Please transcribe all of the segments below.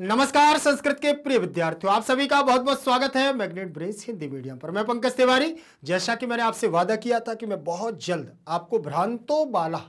नमस्कार संस्कृत के प्रिय विद्यार्थियों आप सभी का बहुत बहुत स्वागत है मैग्नेट ब्रेस हिंदी मीडियम पर मैं पंकज तिवारी जैसा कि मैंने आपसे वादा किया था कि मैं बहुत जल्द आपको भ्रांतो बाला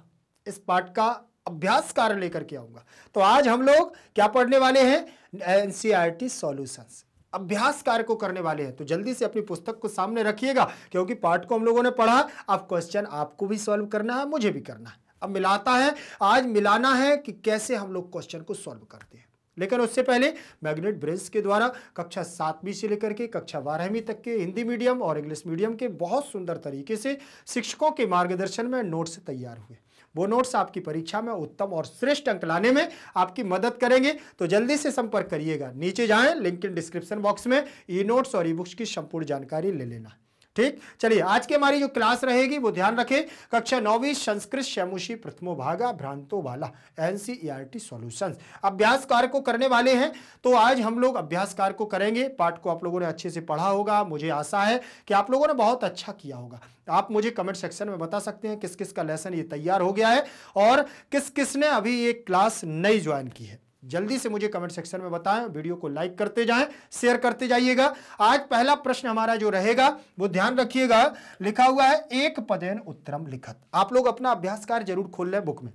इस पाठ का अभ्यास कार्य लेकर के आऊंगा तो आज हम लोग क्या पढ़ने वाले हैं एनसीईआरटी सॉल्यूशंस अभ्यास कार्य को करने वाले हैं तो जल्दी से अपनी पुस्तक को सामने रखिएगा क्योंकि पाठ को हम लोगों ने पढ़ा अब क्वेश्चन आपको भी सॉल्व करना है मुझे भी करना है अब मिलाता है आज मिलाना है कि कैसे हम लोग क्वेश्चन को सॉल्व करते हैं लेकिन उससे पहले मैग्नेट ब्रिज के द्वारा कक्षा सातवीं से लेकर के कक्षा बारहवीं तक के हिंदी मीडियम और इंग्लिश मीडियम के बहुत सुंदर तरीके से शिक्षकों के मार्गदर्शन में नोट्स तैयार हुए वो नोट्स आपकी परीक्षा में उत्तम और श्रेष्ठ अंक लाने में आपकी मदद करेंगे तो जल्दी से संपर्क करिएगा नीचे जाएं लिंक इन डिस्क्रिप्शन बॉक्स में ई नोट्स और ई बुक्स की संपूर्ण जानकारी ले लेना ठीक चलिए आज की हमारी जो क्लास रहेगी वो ध्यान रखें कक्षा नौवीं संस्कृत शैमुशी प्रथमो भागा भ्रांतो वाला एनसीईआरटी सॉल्यूशंस अभ्यास कार्य को करने वाले हैं तो आज हम लोग अभ्यास कार्य को करेंगे पाठ को आप लोगों ने अच्छे से पढ़ा होगा मुझे आशा है कि आप लोगों ने बहुत अच्छा किया होगा आप मुझे कमेंट सेक्शन में बता सकते हैं किस किस का लेसन ये तैयार हो गया है और किस किस ने अभी ये क्लास नई ज्वाइन की है जल्दी से मुझे कमेंट सेक्शन में बताएं वीडियो को लाइक करते जाएं शेयर करते जाइएगा आज पहला प्रश्न हमारा जो रहेगा वो ध्यान रखिएगा लिखा हुआ है एक पदेन उत्तरम लिखत आप लोग अपना अभ्यास कार्य जरूर खोल लें बुक में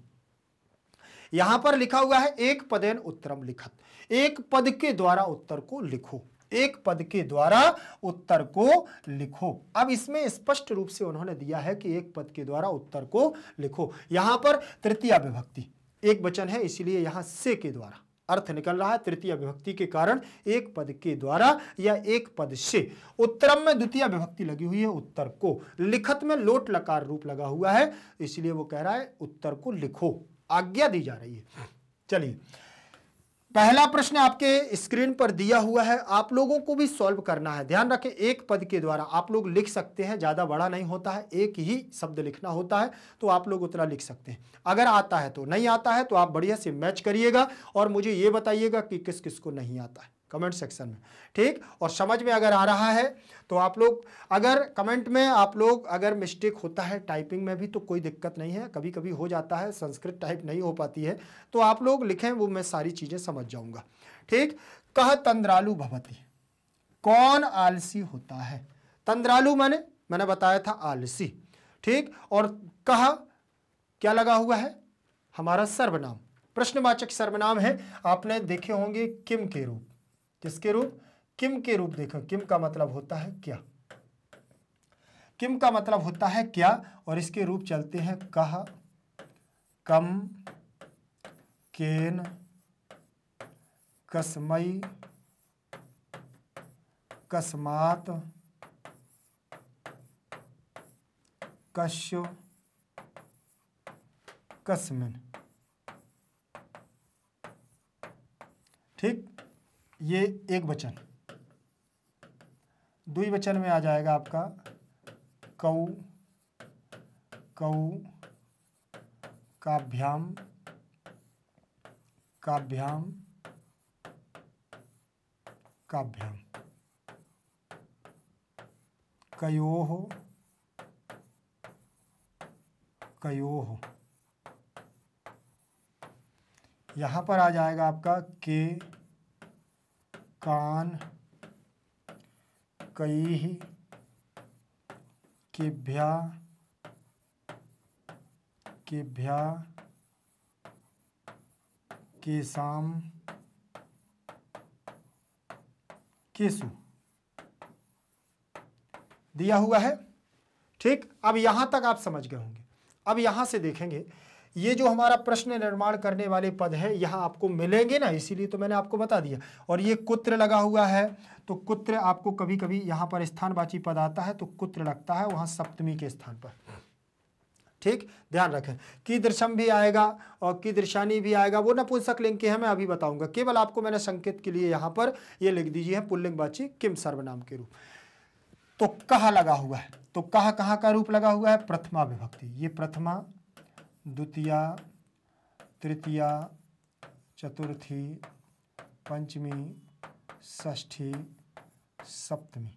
यहां पर लिखा हुआ है एक पदेन उत्तरम लिखत एक पद के द्वारा उत्तर को लिखो एक पद के द्वारा उत्तर को लिखो अब इसमें स्पष्ट रूप से उन्होंने दिया है कि एक पद के द्वारा उत्तर को लिखो यहां पर तृतीय विभक्ति एक वचन है इसीलिए यहां से के द्वारा अर्थ निकल रहा है तृतीय विभक्ति के कारण एक पद के द्वारा या एक पद से उत्तरम में द्वितीय विभक्ति लगी हुई है उत्तर को लिखत में लोट लकार रूप लगा हुआ है इसलिए वो कह रहा है उत्तर को लिखो आज्ञा दी जा रही है चलिए पहला प्रश्न आपके स्क्रीन पर दिया हुआ है आप लोगों को भी सॉल्व करना है ध्यान रखें एक पद के द्वारा आप लोग लिख सकते हैं ज़्यादा बड़ा नहीं होता है एक ही शब्द लिखना होता है तो आप लोग उतना लिख सकते हैं अगर आता है तो नहीं आता है तो आप बढ़िया से मैच करिएगा और मुझे ये बताइएगा कि किस किस को नहीं आता है कमेंट सेक्शन में ठीक और समझ में अगर आ रहा है तो आप लोग अगर कमेंट में आप लोग अगर मिस्टेक होता है टाइपिंग में भी तो कोई दिक्कत नहीं है कभी कभी हो जाता है संस्कृत टाइप नहीं हो पाती है तो आप लोग लिखें वो मैं सारी चीज़ें समझ जाऊँगा ठीक कह तंद्रालु भवती कौन आलसी होता है तंद्रालु मैंने मैंने बताया था आलसी ठीक और कह क्या लगा हुआ है हमारा सर्वनाम प्रश्नवाचक सर्वनाम है आपने देखे होंगे किम के रूप किसके रूप किम के रूप देखो किम का मतलब होता है क्या किम का मतलब होता है क्या और इसके रूप चलते हैं कह कम केन कसमई कस्मात कश्य कसमिन ठीक ये एक वचन दुई वचन में आ जाएगा आपका कऊ कऊ काभ्याम काभ्याम काभ्याम कयो हो यहां पर आ जाएगा आपका के कान कैः केभ्यः केभ्यः केषां केसु दिया हुआ है ठीक अब यहां तक आप समझ गए होंगे अब यहां से देखेंगे ये जो हमारा प्रश्न निर्माण करने वाले पद है यहाँ आपको मिलेंगे ना इसीलिए तो मैंने आपको बता दिया और ये कुत्र लगा हुआ है तो कुत्र आपको कभी कभी यहाँ पर स्थानवाची पद आता है तो कुत्र लगता है वहाँ सप्तमी के स्थान पर ठीक ध्यान रखें कीदृशम भी आएगा और कीदृशानी भी आएगा वो ना पुंसक लिंग के हैं मैं अभी बताऊंगा केवल आपको मैंने संकेत के लिए यहाँ पर ये लिख दीजिए पुल्लिंग बाची किम सर्वनाम के रूप तो कहा लगा हुआ है तो कहा कहाँ का रूप लगा हुआ है प्रथमा विभक्ति ये प्रथमा द्वितीया तृतीया चतुर्थी पंचमी ष्ठी सप्तमी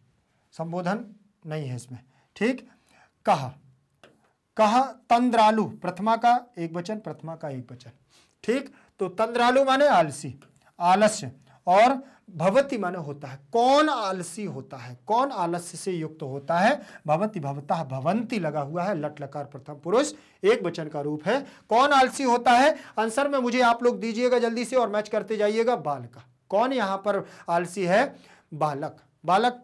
संबोधन नहीं है इसमें ठीक कहा कह तंद्रालु प्रथमा का एक वचन प्रथमा का एक वचन ठीक तो तंद्रालु माने आलसी आलस्य और भवती माने होता है कौन आलसी होता है कौन आलस्य से युक्त तो होता है भवती भवता भवंती लगा हुआ है लट लकार प्रथम पुरुष एक वचन का रूप है कौन आलसी होता है आंसर में मुझे आप लोग दीजिएगा जल्दी से और मैच करते जाइएगा बालक कौन यहां पर आलसी है बालक बालक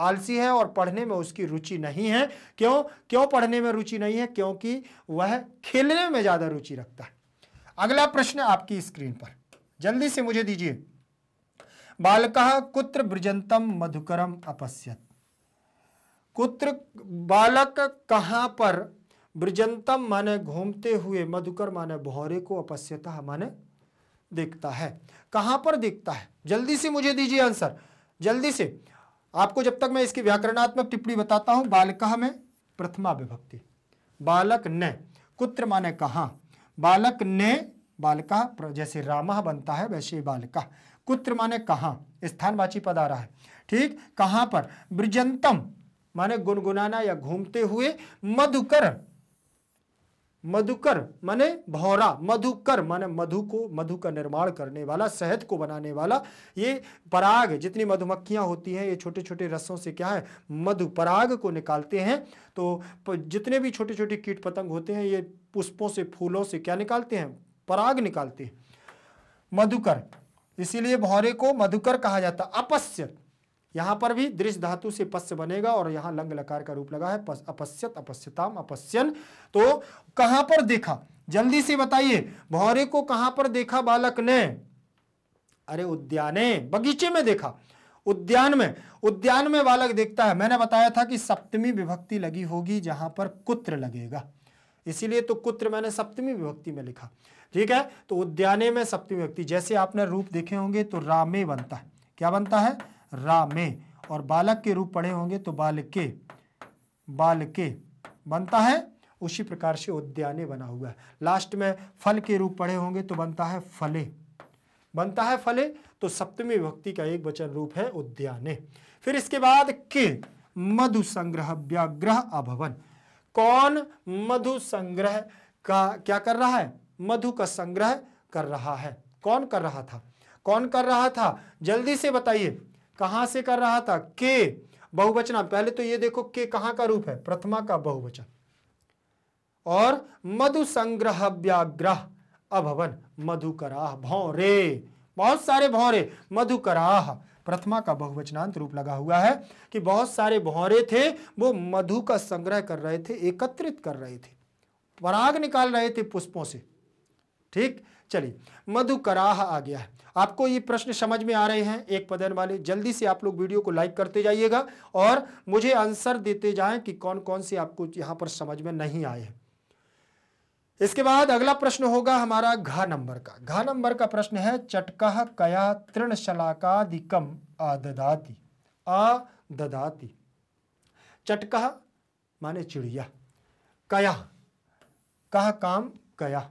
आलसी है और पढ़ने में उसकी रुचि नहीं है क्यों क्यों पढ़ने में रुचि नहीं है क्योंकि वह खेलने में ज़्यादा रुचि रखता है अगला प्रश्न आपकी स्क्रीन पर जल्दी से मुझे दीजिए बालक कुत्र ब्रजंतम मधुकरम अपश्यत कुत्र बालक कहाँ पर ब्रजंतम माने घूमते हुए मधुकर माने भौरे को अपश्यता माने देखता है कहाँ पर देखता है जल्दी से मुझे दीजिए आंसर जल्दी से आपको जब तक मैं इसकी व्याकरणात्मक टिप्पणी बताता हूँ बालक में प्रथमा विभक्ति बालक ने कुत्र माने कहाँ बालक ने बालका जैसे रामा बनता है वैसे बालका कुत्र माने कहा स्थानवाची पद आ रहा है ठीक कहां पर ब्रजंतम माने गुनगुनाना या घूमते हुए मधुकर मधुकर माने भौरा मधुकर माने मधु को मधु का निर्माण करने वाला शहद को बनाने वाला ये पराग जितनी मधुमक्खियां होती हैं ये छोटे छोटे रसों से क्या है मधु पराग को निकालते हैं तो जितने भी छोटे छोटे कीट पतंग होते हैं ये पुष्पों से फूलों से क्या निकालते हैं पराग निकालते हैं मधुकर इसीलिए भौरे को मधुकर कहा जाता अपस्य यहां पर भी दृश्य धातु से पश्य बनेगा और यहां लंग लकार का रूप लगा है अपश्यत अपश्यताम अपश्यन तो कहां पर देखा जल्दी से बताइए भौरे को कहां पर देखा बालक ने अरे उद्याने बगीचे में देखा उद्यान में उद्यान में बालक देखता है मैंने बताया था कि सप्तमी विभक्ति लगी होगी जहां पर कुत्र लगेगा इसीलिए तो कुत्र मैंने सप्तमी विभक्ति में लिखा ठीक है तो उद्याने में सप्तमी व्यक्ति जैसे आपने रूप देखे होंगे तो रामे बनता है क्या बनता है रामे और बालक के रूप पढ़े होंगे तो बाल के बाल के बनता है उसी प्रकार से उद्याने बना हुआ है लास्ट में फल के रूप पढ़े होंगे तो बनता है फले बनता है फले तो सप्तमी व्यक्ति का एक वचन रूप है उद्याने फिर इसके बाद के मधु संग्रह व्याग्रह अभवन कौन मधु संग्रह का क्या कर रहा है मधु का संग्रह कर रहा है कौन कर रहा था कौन कर रहा था जल्दी से बताइए कहां से कर रहा था के बहुवचना पहले तो ये देखो के कहां का रूप है प्रथमा का बहुवचन और मधु संग्रह व्याग्रह अभवन मधुकराह भौरे बहुत सारे भौरे मधुकराह प्रथमा का बहुवचनांत रूप लगा हुआ है कि बहुत सारे भौरे थे वो मधु का संग्रह कर रहे थे एकत्रित कर रहे थे पराग निकाल रहे थे पुष्पों से ठीक चलिए मधुकराह आ गया है आपको ये प्रश्न समझ में आ रहे हैं एक पदन वाले जल्दी से आप लोग वीडियो को लाइक करते जाइएगा और मुझे आंसर देते जाएं कि कौन कौन से आपको यहां पर समझ में नहीं आए हैं इसके बाद अगला प्रश्न होगा हमारा घा नंबर का घा नंबर का प्रश्न है चटकह कया तृण शलाकादिकम आददाती आ ददाती चटकह माने चिड़िया कया कह काम कया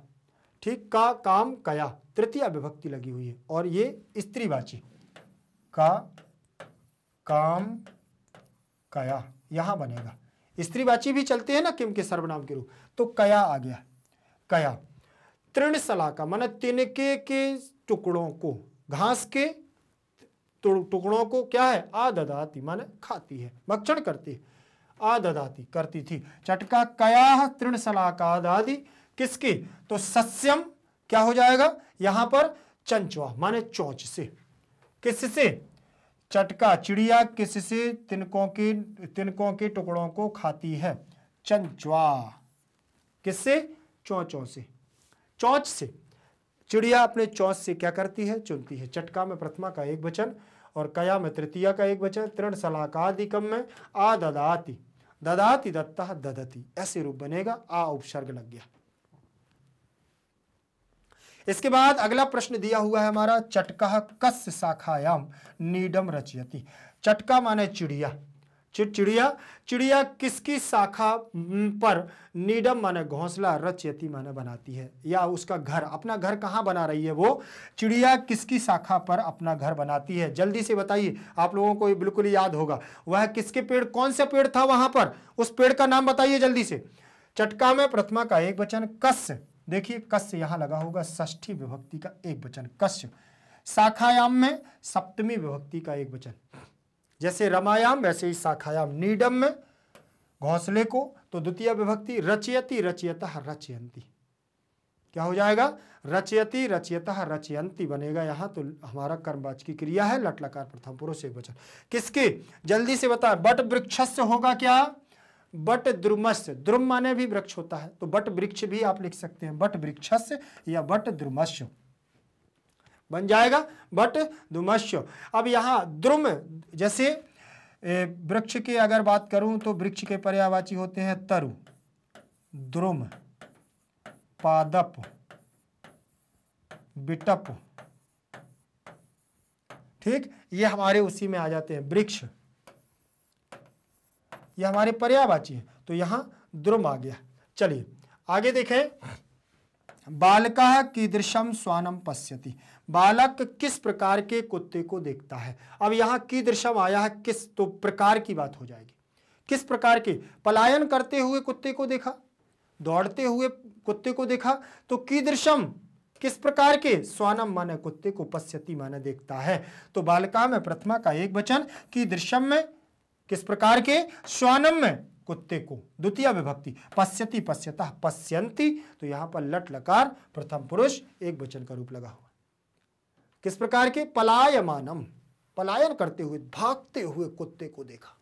ठीक का काम कया तृतीय विभक्ति लगी हुई है और ये स्त्रीवाची का काम कया यहां बनेगा स्त्रीवाची भी चलते हैं ना किम के सर्वनाम के रूप तो कया आ गया कया तृण सलाका मान तिनके के टुकड़ों को घास के टुकड़ों को क्या है आददाती मान खाती है भक्षण करती है आददाती करती थी चटका कया तृण सला का दादी किसकी तो सस्यम क्या हो जाएगा यहां पर चंचवा माने चौच से किससे चटका चिड़िया किससे तिनकों की तिनकों के टुकड़ों को खाती है चंचवा किससे चौचों से चौच से चिड़िया अपने चौच से क्या करती है चुनती है चटका में प्रथमा का एक वचन और कया में तृतीया का एक वचन तृण सलाकादिकम में आ ददाती ददाती दत्ता ददती ऐसे रूप बनेगा आ उपसर्ग लग गया इसके बाद अगला प्रश्न दिया हुआ है हमारा चटका कस्य शाखायाम नीडम रचयती चटका माने चिड़िया चिड़िया चिड़िया किसकी शाखा पर नीडम माने घोंसला रचयती माने बनाती है या उसका घर अपना घर कहाँ बना रही है वो चिड़िया किसकी शाखा पर अपना घर बनाती है जल्दी से बताइए आप लोगों को बिल्कुल याद होगा वह किसके पेड़ कौन सा पेड़ था वहां पर उस पेड़ का नाम बताइए जल्दी से चटका में प्रथमा का एक वचन कस्य देखिए कस्य यहाँ लगा होगा ष्ठी विभक्ति का एक वचन कस्य शाखायाम में सप्तमी विभक्ति का एक वचन जैसे रमायाम वैसे ही शाखायाम नीडम में घोंसले को तो द्वितीय विभक्ति रचयती रचयत रचयंती क्या हो जाएगा रचयती रचयत रचयंती बनेगा यहां तो हमारा कर्मवाच की क्रिया है लटलकार प्रथम पुरुष एक वचन किसके जल्दी से बताए बट वृक्ष होगा क्या बट द्रुमस द्रुम माने भी वृक्ष होता है तो बट वृक्ष भी आप लिख सकते हैं बट वृक्षस या बट द्रुमस्य बन जाएगा बट द्रुमस्य अब यहां द्रुम जैसे वृक्ष की अगर बात करूं तो वृक्ष के पर्यावाची होते हैं तरु द्रुम पादप बिटप ठीक ये हमारे उसी में आ जाते हैं वृक्ष ये हमारे पर्यावाची है तो यहाँ द्रुम आ गया चलिए आगे देखें बालका कीदृशम स्वानम पश्यति बालक किस प्रकार के कुत्ते को देखता है अब यहाँ कीदृशम आया है किस तो प्रकार की बात हो जाएगी किस प्रकार के पलायन करते हुए कुत्ते को देखा दौड़ते हुए कुत्ते को देखा तो कीदृशम किस प्रकार के स्वानम माने कुत्ते को पश्यति माने देखता है तो बालका में प्रथमा का एक वचन की दृश्यम में किस प्रकार के श्वानम में कुत्ते को द्वितीय विभक्ति पश्यति पश्यता पश्यंती तो यहां पर लट लकार प्रथम पुरुष एक वचन का रूप लगा हुआ किस प्रकार के पलायमानम पलायन करते हुए भागते हुए कुत्ते को देखा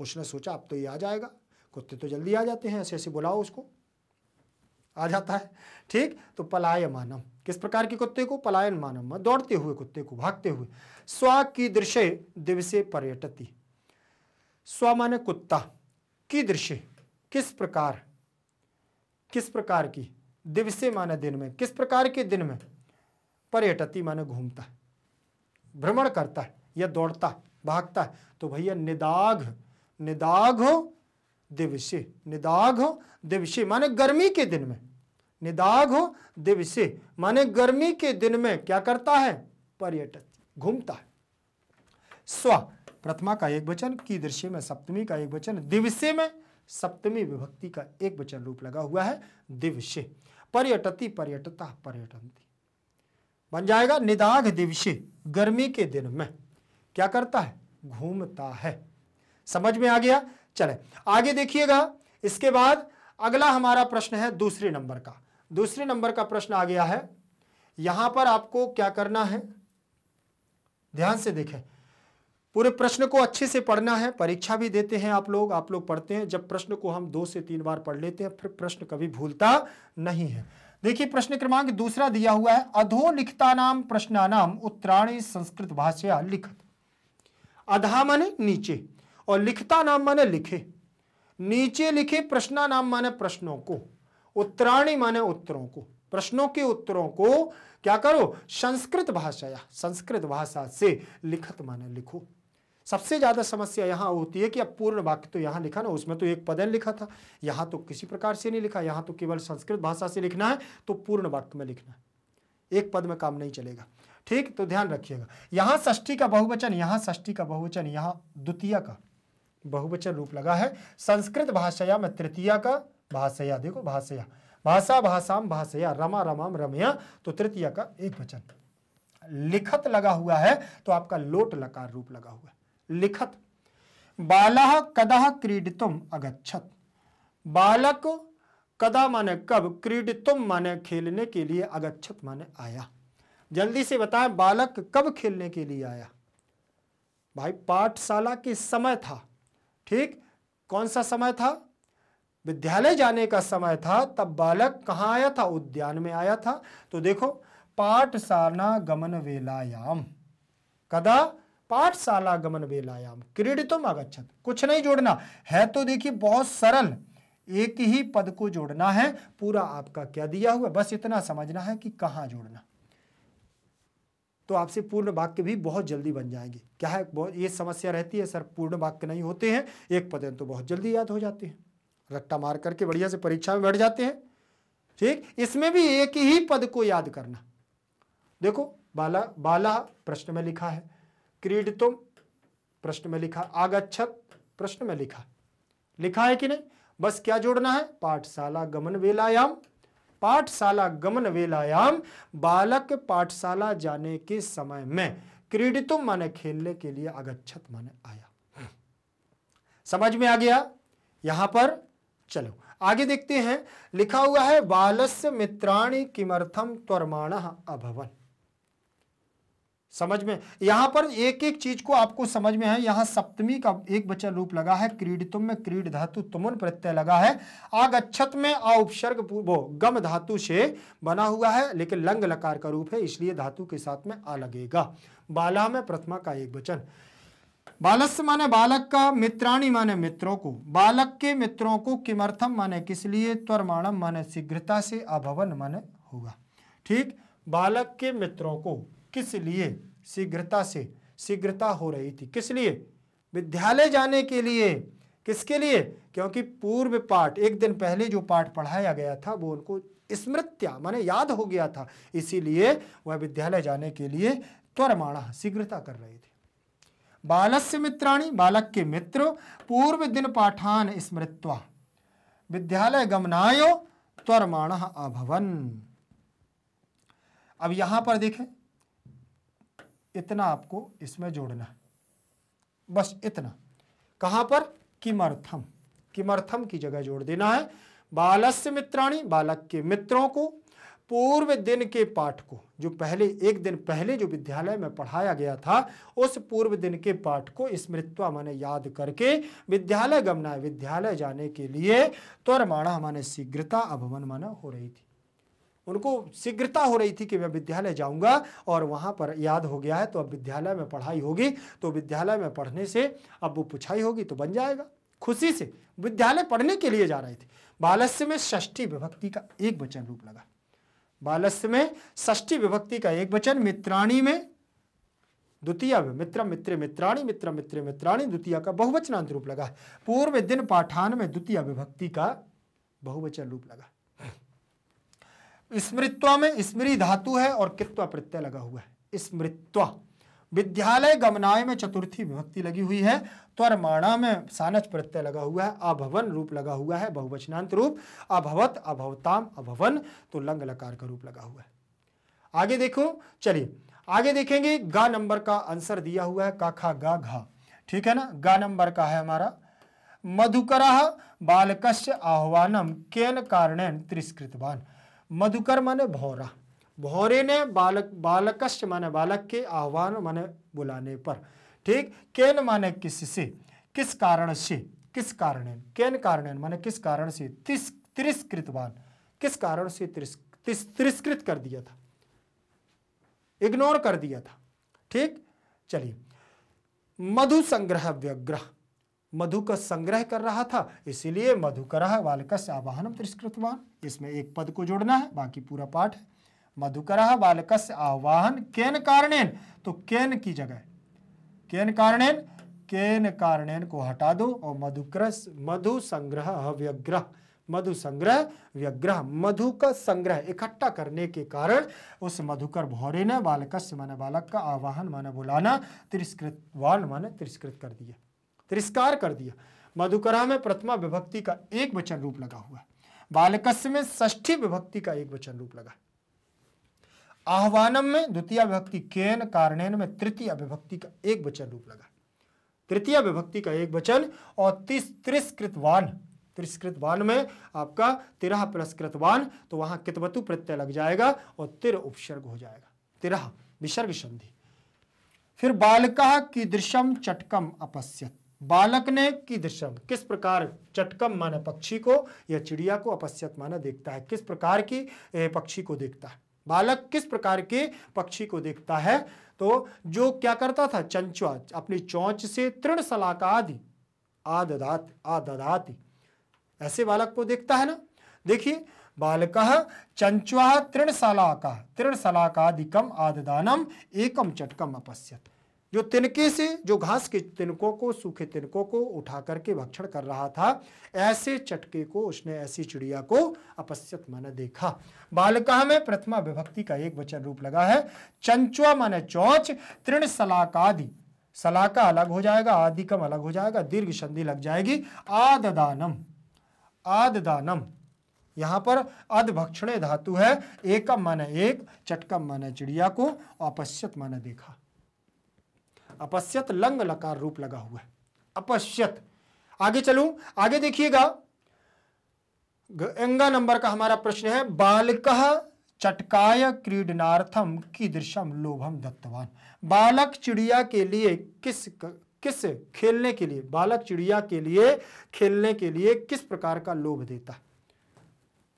उसने सोचा अब तो ये आ जाएगा कुत्ते तो जल्दी आ जाते हैं ऐसे ऐसे बुलाओ उसको आ जाता है ठीक तो पलायमानम मानम किस प्रकार के कुत्ते को पलायन मानम दौड़ते हुए कुत्ते को भागते हुए स्वा की दृश्य दिवसे पर्यटती माने कुत्ता की दृश्य किस प्रकार किस प्रकार की दिवसे माने दिन में किस प्रकार के दिन में पर्यटक माने घूमता भ्रमण करता या दौड़ता भागता है तो भैया निदाघ निदाघ हो दिवसे निदाघ हो दिवसे माने गर्मी के दिन में निदाघ हो दिवसे माने गर्मी के दिन में क्या करता है पर्यटक घूमता है स्व प्रथमा का एक वचन की दृश्य में सप्तमी का एक वचन दिवसे में सप्तमी विभक्ति का एक वचन रूप लगा हुआ है दिवसे पर्यटती पर्यटता पर्यटनती बन जाएगा निदाघ दिवसे गर्मी के दिन में क्या करता है घूमता है समझ में आ गया चले आगे देखिएगा इसके बाद अगला हमारा प्रश्न है दूसरे नंबर का दूसरे नंबर का प्रश्न आ गया है यहां पर आपको क्या करना है ध्यान से देखें पूरे प्रश्न को अच्छे से पढ़ना है परीक्षा भी देते हैं आप लोग आप लोग पढ़ते हैं जब प्रश्न को हम दो से तीन बार पढ़ लेते हैं फिर प्रश्न कभी भूलता नहीं है देखिए प्रश्न क्रमांक दूसरा दिया हुआ है लिखता नाम प्रश्नानाम उत्तराणी संस्कृत भाषा लिखत अधा माने नीचे और लिखता नाम माने लिखे नीचे लिखे प्रश्नानाम नाम माने प्रश्नों को उत्तराणी माने उत्तरों को प्रश्नों के उत्तरों को क्या करो संस्कृत भाषा या संस्कृत भाषा से लिखत माने लिखो सबसे ज़्यादा समस्या यहाँ होती है कि अब पूर्ण वाक्य तो यहाँ लिखा ना उसमें तो एक पदन लिखा था यहाँ तो किसी प्रकार से नहीं लिखा यहाँ तो केवल संस्कृत भाषा से लिखना है तो पूर्ण वाक्य में लिखना है एक पद में काम नहीं चलेगा ठीक तो ध्यान रखिएगा यहाँ षष्ठी का बहुवचन यहाँ षष्ठी का बहुवचन यहाँ द्वितीय का बहुवचन रूप लगा है संस्कृत भाषया में तृतीया का भाषया देखो भाषया भाषा भाषाम भाषया रमा रमाम रमया तो तृतीय का एक वचन लिखत लगा हुआ है तो आपका लोट लकार रूप लगा हुआ है लिखत बाल कदा क्रीडितुम अगच्छत बालक कदा माने कब क्रीडितुम माने खेलने के लिए अगच्छत माने आया जल्दी से बताएं बालक कब खेलने के लिए आया भाई पाठशाला के समय था ठीक कौन सा समय था विद्यालय जाने का समय था तब बालक कहाँ आया था उद्यान में आया था तो देखो पाठशाला गमन वेलायाम कदा पाठशाला गमन वेलायाम क्रीडित आगछत कुछ नहीं जोड़ना है तो देखिए बहुत सरल एक ही पद को जोड़ना है पूरा आपका क्या दिया हुआ बस इतना समझना है कि कहाँ जोड़ना तो आपसे पूर्ण वाक्य भी बहुत जल्दी बन जाएंगे क्या है बहुत ये समस्या रहती है सर पूर्ण वाक्य नहीं होते हैं एक पद तो बहुत जल्दी याद हो जाते हैं रट्टा मार करके बढ़िया से परीक्षा में बैठ जाते हैं ठीक इसमें भी एक ही पद को याद करना देखो बाला बाला प्रश्न में लिखा है क्रीडितुम प्रश्न में लिखा आगछत प्रश्न में लिखा लिखा है कि नहीं बस क्या जोड़ना है पाठशाला गमन वेलायाम पाठशाला गमन वेलायाम बालक पाठशाला जाने के समय में क्रीडितुम माने खेलने के लिए अगच्छत माने आया समझ में आ गया यहां पर चलो आगे देखते हैं लिखा हुआ है बालस्य मित्राणी किमर्थम त्वरमाण अभवन समझ में यहाँ पर एक एक चीज को आपको समझ में है यहाँ सप्तमी का एक बचन रूप लगा है क्रीड तुम में क्रीड धातु तुमन प्रत्यय लगा है आगछत में आ उपसर्ग वो गम धातु से बना हुआ है लेकिन लंग लकार का रूप है इसलिए धातु के साथ में आ लगेगा बाला में प्रथमा का एक बचन बालस्य माने बालक का मित्राणी माने मित्रों को बालक के मित्रों को किमर्थम माने किस लिए त्वरमाणम माने शीघ्रता से अभवन माने होगा ठीक बालक के मित्रों को किस लिए शीघ्रता से शीघ्रता हो रही थी किस लिए विद्यालय जाने के लिए किसके लिए क्योंकि पूर्व पाठ एक दिन पहले जो पाठ पढ़ाया गया था वो उनको स्मृत्या माने याद हो गया था इसीलिए वह विद्यालय जाने के लिए त्वरमाणा शीघ्रता कर रहे थे बालस्य मित्राणी बालक के मित्र पूर्व दिन पाठान स्मृत्वा विद्यालय गमनायो त्वरमाणा अभवन अब यहां पर देखें इतना आपको इसमें जोड़ना है बस इतना कहां पर किमर्थम किमर्थम की जगह जोड़ देना है बालस्य मित्राणी बालक के मित्रों को पूर्व दिन के पाठ को जो पहले एक दिन पहले जो विद्यालय में पढ़ाया गया था उस पूर्व दिन के पाठ को स्मृत्वा मैंने याद करके विद्यालय गमना है विद्यालय जाने के लिए त्वरमाणा हमारे शीघ्रता अभवन माना हो रही थी उनको शीघ्रता हो रही थी कि मैं विद्यालय जाऊंगा और वहाँ पर याद हो गया है तो अब विद्यालय में पढ़ाई होगी तो विद्यालय में पढ़ने से अब वो पुछाई होगी तो बन जाएगा खुशी से विद्यालय पढ़ने के लिए जा रहे थे बालस्य में षष्ठी विभक्ति का एक वचन रूप लगा बालस्य में षष्ठी विभक्ति का एक वचन मित्राणी में द्वितीय मित्र मित्र मित्राणी मित्र मित्र मित्राणी द्वितीय का बहुवचनांत रूप लगा पूर्व दिन पाठान में द्वितीय विभक्ति का बहुवचन रूप लगा स्मृत्वा में स्मृति धातु है और कृत्व प्रत्यय लगा हुआ है स्मृत्व विद्यालय गमनाय में चतुर्थी विभक्ति लगी हुई है त्वरमाणा में सानच प्रत्यय लगा हुआ है अभवन रूप लगा हुआ है बहुवचनांत रूप अभवत अभवताम अभवन तो लंग लकार का रूप लगा हुआ है आगे देखो चलिए आगे देखेंगे गा नंबर का आंसर दिया हुआ है काखा गा घा ठीक है ना गा नंबर का है हमारा मधुकरा बालकस्य आह्वानम केन कारणेन तिरस्कृतवान मधुकर माने भौरा भौरे ने बालक बालकश्च माने बालक के आह्वान माने बुलाने पर ठीक केन माने किसी से किस कारण से किस कारण केन कारण माने किस कारण से तिरस्कृतवान किस कारण से तिरस्कृत कर दिया था इग्नोर कर दिया था ठीक चलिए मधु संग्रह व्यग्रह मधु का संग्रह कर रहा था इसीलिए मधुकरह बालकस्य आवाहन तिरस्कृतवान इसमें एक पद को जोड़ना है बाकी पूरा पाठ है मधुकरह बालकस्य आवाहन केन कारणेन तो केन की जगह केन कारणेन केन कारणेन को हटा दो और मधुकर मधु संग्रह व्यग्रह मधु संग्रह व्यग्रह मधु का संग्रह इकट्ठा करने के कारण उस मधुकर भौरे ने बालकस्य मन बालक का आवाहन माने बुलाना तिरस्कृतवान माने तिरस्कृत कर दिया तिरस्कार कर दिया मधुकरा में प्रथमा विभक्ति का एक वचन रूप लगा हुआ है बालकस्य में ष्ठी विभक्ति का एक वचन रूप लगा आह्वानम में द्वितीय विभक्ति केन कारणेन में तृतीय विभक्ति का एक वचन रूप लगा तृतीय विभक्ति का एक वचन और तिस त्रिस्कृतवान त्रिस्कृतवान में आपका तिरह प्लस्कृतवान तो वहां कितवतु प्रत्यय लग जाएगा और तिर उपसर्ग हो जाएगा तिरह विसर्ग संधि फिर बालका की दृश्यम चटकम अपस्यत बालक ने कीदृशम किस प्रकार चटकम माने पक्षी को या चिड़िया को अपश्यत माना देखता है किस प्रकार की पक्षी को देखता है बालक किस प्रकार के पक्षी को देखता है तो जो क्या करता था चंचुआ अपनी चौंच से तृण सलाका आदि आददात आददात ऐसे बालक को देखता है ना देखिए बालक चंचुआ तृण सलाका तृण सलाकादिकम आददानम एकम चटकम अपश्यत जो तिनके से जो घास के तिनकों को सूखे तिनकों को उठा करके भक्षण कर रहा था ऐसे चटके को उसने ऐसी चिड़िया को अपश्यत माने देखा बालका में प्रथमा विभक्ति का एक वचन रूप लगा है चंचुआ माने चौच तृण सलाकादि सलाका अलग हो जाएगा आदिकम अलग हो जाएगा दीर्घ संधि लग जाएगी आददानम आददानम यहाँ पर अधभक्षणे धातु है एकम माने एक चटकम माने चिड़िया को अपश्यत माने देखा अपश्यत लंग लकार रूप लगा हुआ है अपश्यत आगे चलू आगे देखिएगा गंगा नंबर का हमारा प्रश्न है बालक चटकाय क्रीडनार्थम की दृश्यम लोभम दत्तवान बालक चिड़िया के लिए किस किस खेलने के लिए बालक चिड़िया के लिए खेलने के लिए किस प्रकार का लोभ देता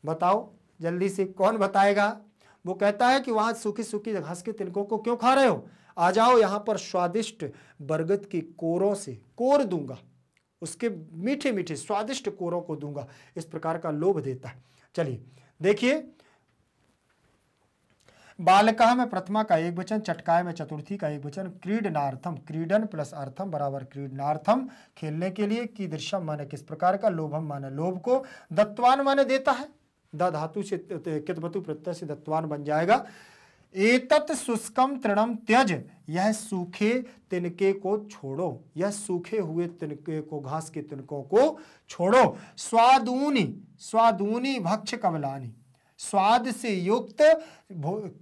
बताओ जल्दी से कौन बताएगा वो कहता है कि वहां सूखी सूखी घास के तिलकों को क्यों खा रहे हो आ जाओ यहाँ पर स्वादिष्ट बरगद की कोरों से कोर दूंगा उसके मीठे मीठे स्वादिष्ट कोरों को दूंगा इस प्रकार का लोभ देता है चलिए देखिए बालका में प्रथमा का एक वचन चटकाय में चतुर्थी का एक वचन क्रीडनार्थम क्रीडन प्लस अर्थम बराबर क्रीडनार्थम खेलने के लिए की दृश्य माने किस प्रकार का लोभम माने लोभ को दत्वान माने देता है द धातु से कितबतु प्रत्यय से दत्वान बन जाएगा एतत शुष्कम तृणम त्यज यह सूखे तिनके को छोड़ो यह सूखे हुए तिनके को घास के तिनकों को छोड़ो स्वादूनी स्वादूनी भक्ष कमलानी स्वाद से युक्त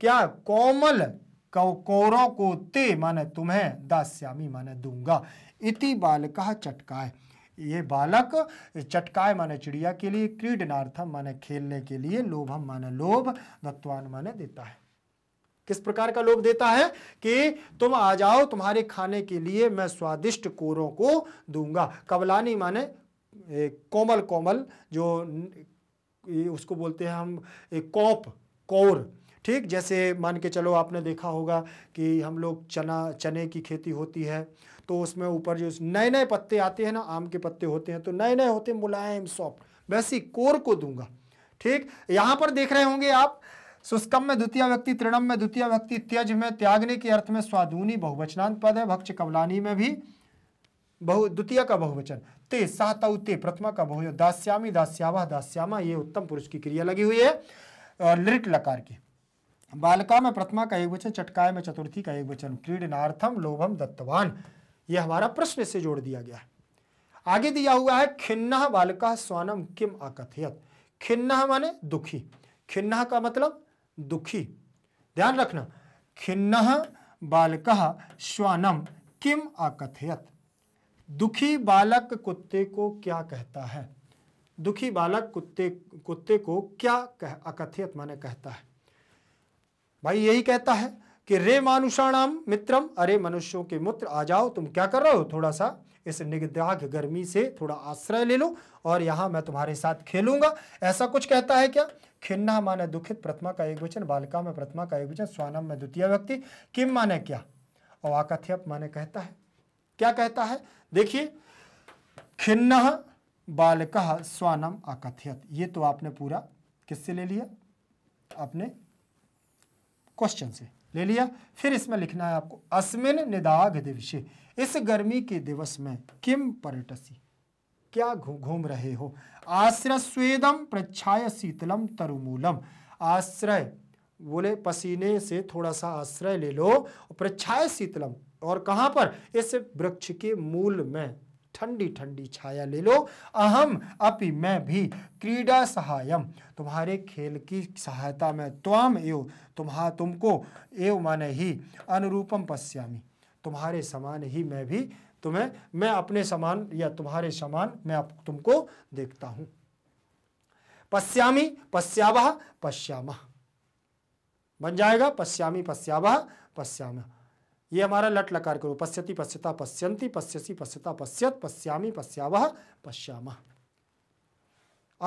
क्या कोमल कौरों को ते माने तुम्हें दास्यामी माने दूंगा इति बालक चटकाए ये बालक चटकाए माने चिड़िया के लिए क्रीडनार्थम माने खेलने के लिए लोभम माने लोभ भक्तवान माने देता है किस प्रकार का लोभ देता है कि तुम आ जाओ तुम्हारे खाने के लिए मैं स्वादिष्ट कोरों को दूंगा कबलानी माने कोमल कोमल जो उसको बोलते हैं हम कौप कौर ठीक जैसे मान के चलो आपने देखा होगा कि हम लोग चना चने की खेती होती है तो उसमें ऊपर जो नए नए पत्ते आते हैं ना आम के पत्ते होते हैं तो नए नए होते हैं मुलायम सॉफ्ट वैसी कोर को दूंगा ठीक यहां पर देख रहे होंगे आप शुष्कम में द्वितीय व्यक्ति तृणम में द्वितीय व्यक्ति त्यज में त्यागने के अर्थ में स्वादूनी बहुवचनांत पद है भक्ष कवलानी में भी बहु द्वितीय का बहुवचन ते साहताऊ ते प्रथमा का बहुवचन दास्यामी दास्यावा दास्यामा ये उत्तम पुरुष की क्रिया लगी हुई है और लिट लकार की बालका में प्रथमा का एक वचन चटकाय में चतुर्थी का एक वचन क्रीडनार्थम लोभम दत्तवान ये हमारा प्रश्न से जोड़ दिया गया है आगे दिया हुआ है खिन्ना बालका स्वानम किम आकथियत खिन्ना माने दुखी खिन्ना का मतलब दुखी ध्यान रखना खिन्न बालक श्वानम किम अकथयत दुखी बालक कुत्ते को क्या कहता है दुखी बालक कुत्ते कुत्ते को क्या कह अकथियत माने कहता है भाई यही कहता है कि रे मानुषाणाम मित्रम अरे मनुष्यों के मित्र आ जाओ तुम क्या कर रहे हो थोड़ा सा इस निगदाग गर्मी से थोड़ा आश्रय ले लो और यहां मैं तुम्हारे साथ खेलूंगा ऐसा कुछ कहता है क्या खिन्ना माने दुखित प्रथमा का एक वचन बालिका में प्रथमा का एक वचन स्वानम में द्वितीय व्यक्ति किम माने क्या और आकथ्यप माने कहता है क्या कहता है देखिए खिन्न बालक स्वानम अकथ्यत ये तो आपने पूरा किससे ले लिया आपने क्वेश्चन से ले लिया फिर इसमें लिखना है आपको अस्मिन निदाघ दिवसे इस गर्मी के दिवस में किम पर्यटसी क्या घूम रहे हो आश्रय स्वेदम प्रच्छाय शीतलम तरुमूलम आश्रय बोले पसीने से थोड़ा सा आश्रय ले लो प्रच्छाय शीतलम और कहाँ पर इस वृक्ष के मूल में ठंडी ठंडी छाया ले लो अहम अपि मैं भी क्रीडा सहायम तुम्हारे खेल की सहायता में त्वाम एव तुम्हा तुमको एव माने ही अनुरूपम पश्यामी तुम्हारे समान ही मैं भी तुम्हें मैं अपने समान या तुम्हारे समान मैं आप तुमको देखता हूं पश्यामी पश्याव पश्याम बन जाएगा पश्यामी पश्याव पश्याम ये हमारा लट लकार करो पश्यति पश्यता पश्यंती पश्यसी पश्यता पश्यत पश्यामी पश्याव पश्याम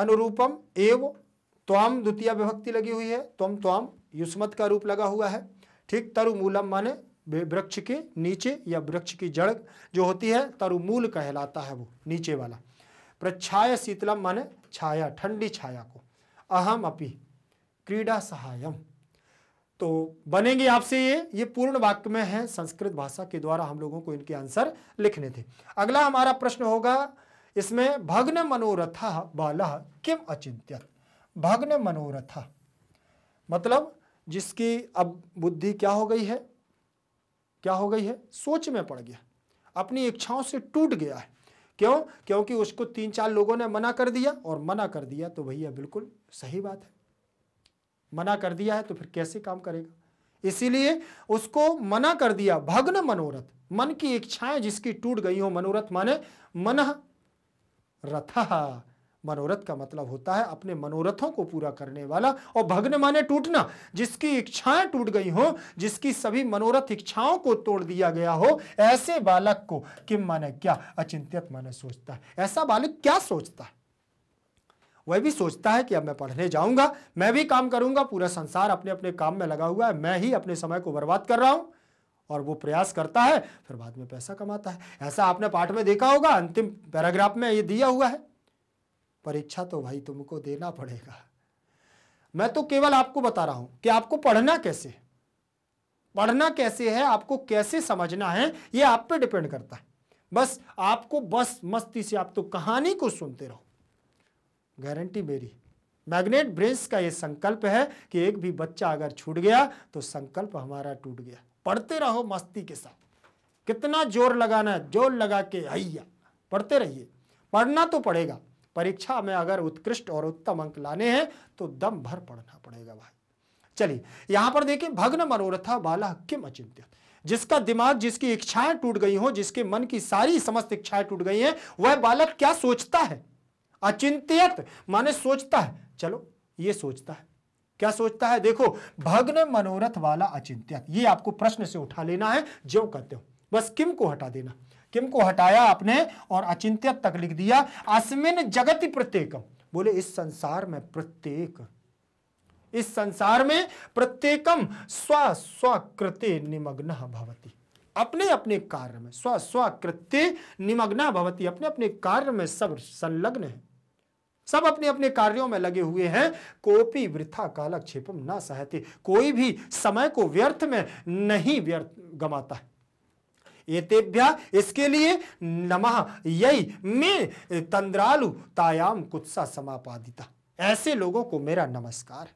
अनुरूपम एव त्वाम द्वितीय विभक्ति लगी हुई है त्वम त्वाम युष्मत का रूप लगा हुआ है ठीक तरु मूलम माने वृक्ष के नीचे या वृक्ष की जड़ जो होती है तरुमूल कहलाता है वो नीचे वाला प्रच्छाया शीतलम माने छाया ठंडी छाया को अहम अपी क्रीडा सहायम तो बनेंगे आपसे ये ये पूर्ण वाक्य में है संस्कृत भाषा के द्वारा हम लोगों को इनके आंसर लिखने थे अगला हमारा प्रश्न होगा इसमें भग्न मनोरथ बाल किम अचिंत्य भग्न मनोरथ मतलब जिसकी अब बुद्धि क्या हो गई है क्या हो गई है सोच में पड़ गया अपनी इच्छाओं से टूट गया है क्यों क्योंकि उसको तीन चार लोगों ने मना कर दिया और मना कर दिया तो भैया बिल्कुल सही बात है मना कर दिया है तो फिर कैसे काम करेगा इसीलिए उसको मना कर दिया भग्न मनोरथ मन की इच्छाएं जिसकी टूट गई हो मनोरथ माने मन रथ मनोरथ का मतलब होता है अपने मनोरथों को पूरा करने वाला और भग्न माने टूटना जिसकी इच्छाएं टूट गई हो जिसकी सभी मनोरथ इच्छाओं को तोड़ दिया गया हो ऐसे बालक को किम माने क्या अचिंत्यत माने सोचता है ऐसा बालक क्या सोचता है वह भी सोचता है कि अब मैं पढ़ने जाऊंगा मैं भी काम करूंगा पूरा संसार अपने अपने काम में लगा हुआ है मैं ही अपने समय को बर्बाद कर रहा हूं और वो प्रयास करता है फिर बाद में पैसा कमाता है ऐसा आपने पाठ में देखा होगा अंतिम पैराग्राफ में ये दिया हुआ है परीक्षा तो भाई तुमको देना पड़ेगा मैं तो केवल आपको बता रहा हूं कि आपको पढ़ना कैसे है पढ़ना कैसे है आपको कैसे समझना है ये आप पे डिपेंड करता है बस आपको बस मस्ती से आप तो कहानी को सुनते रहो गारंटी मेरी मैग्नेट ब्रेंस का ये संकल्प है कि एक भी बच्चा अगर छूट गया तो संकल्प हमारा टूट गया पढ़ते रहो मस्ती के साथ कितना जोर लगाना है जोर लगा के हइया पढ़ते रहिए पढ़ना तो पड़ेगा परीक्षा में अगर उत्कृष्ट और उत्तम अंक लाने हैं तो दम भर पढ़ना पड़ेगा भाई चलिए यहां पर देखिए भग्न मनोरथा बाला किम अचिंत्य जिसका दिमाग जिसकी इच्छाएं टूट गई हो जिसके मन की सारी समस्त इच्छाएं टूट गई हैं वह बालक क्या सोचता है अचिंत्यत माने सोचता है चलो ये सोचता है क्या सोचता है देखो भग्न मनोरथ वाला अचिंत्यत ये आपको प्रश्न से उठा लेना है जो कहते हो बस किम को हटा देना किम को हटाया आपने और अचिंत्य तक लिख दिया अस्मिन जगति प्रत्येक बोले इस संसार में प्रत्येक इस संसार में प्रत्येकम स्व स्वकृत्य निमग्न भवती अपने अपने कार्य में स्व स्वकृत्य निमग्न भवती अपने अपने कार्य में सब संलग्न है सब अपने अपने कार्यों में लगे हुए हैं कोपी वृथा कालक्षेपम ना सहते कोई भी समय को व्यर्थ में नहीं व्यर्थ गमाता है एतेभ्य इसके लिए नमः यही मे तंद्रालु तायाम कुत्सा समापादिता ऐसे लोगों को मेरा नमस्कार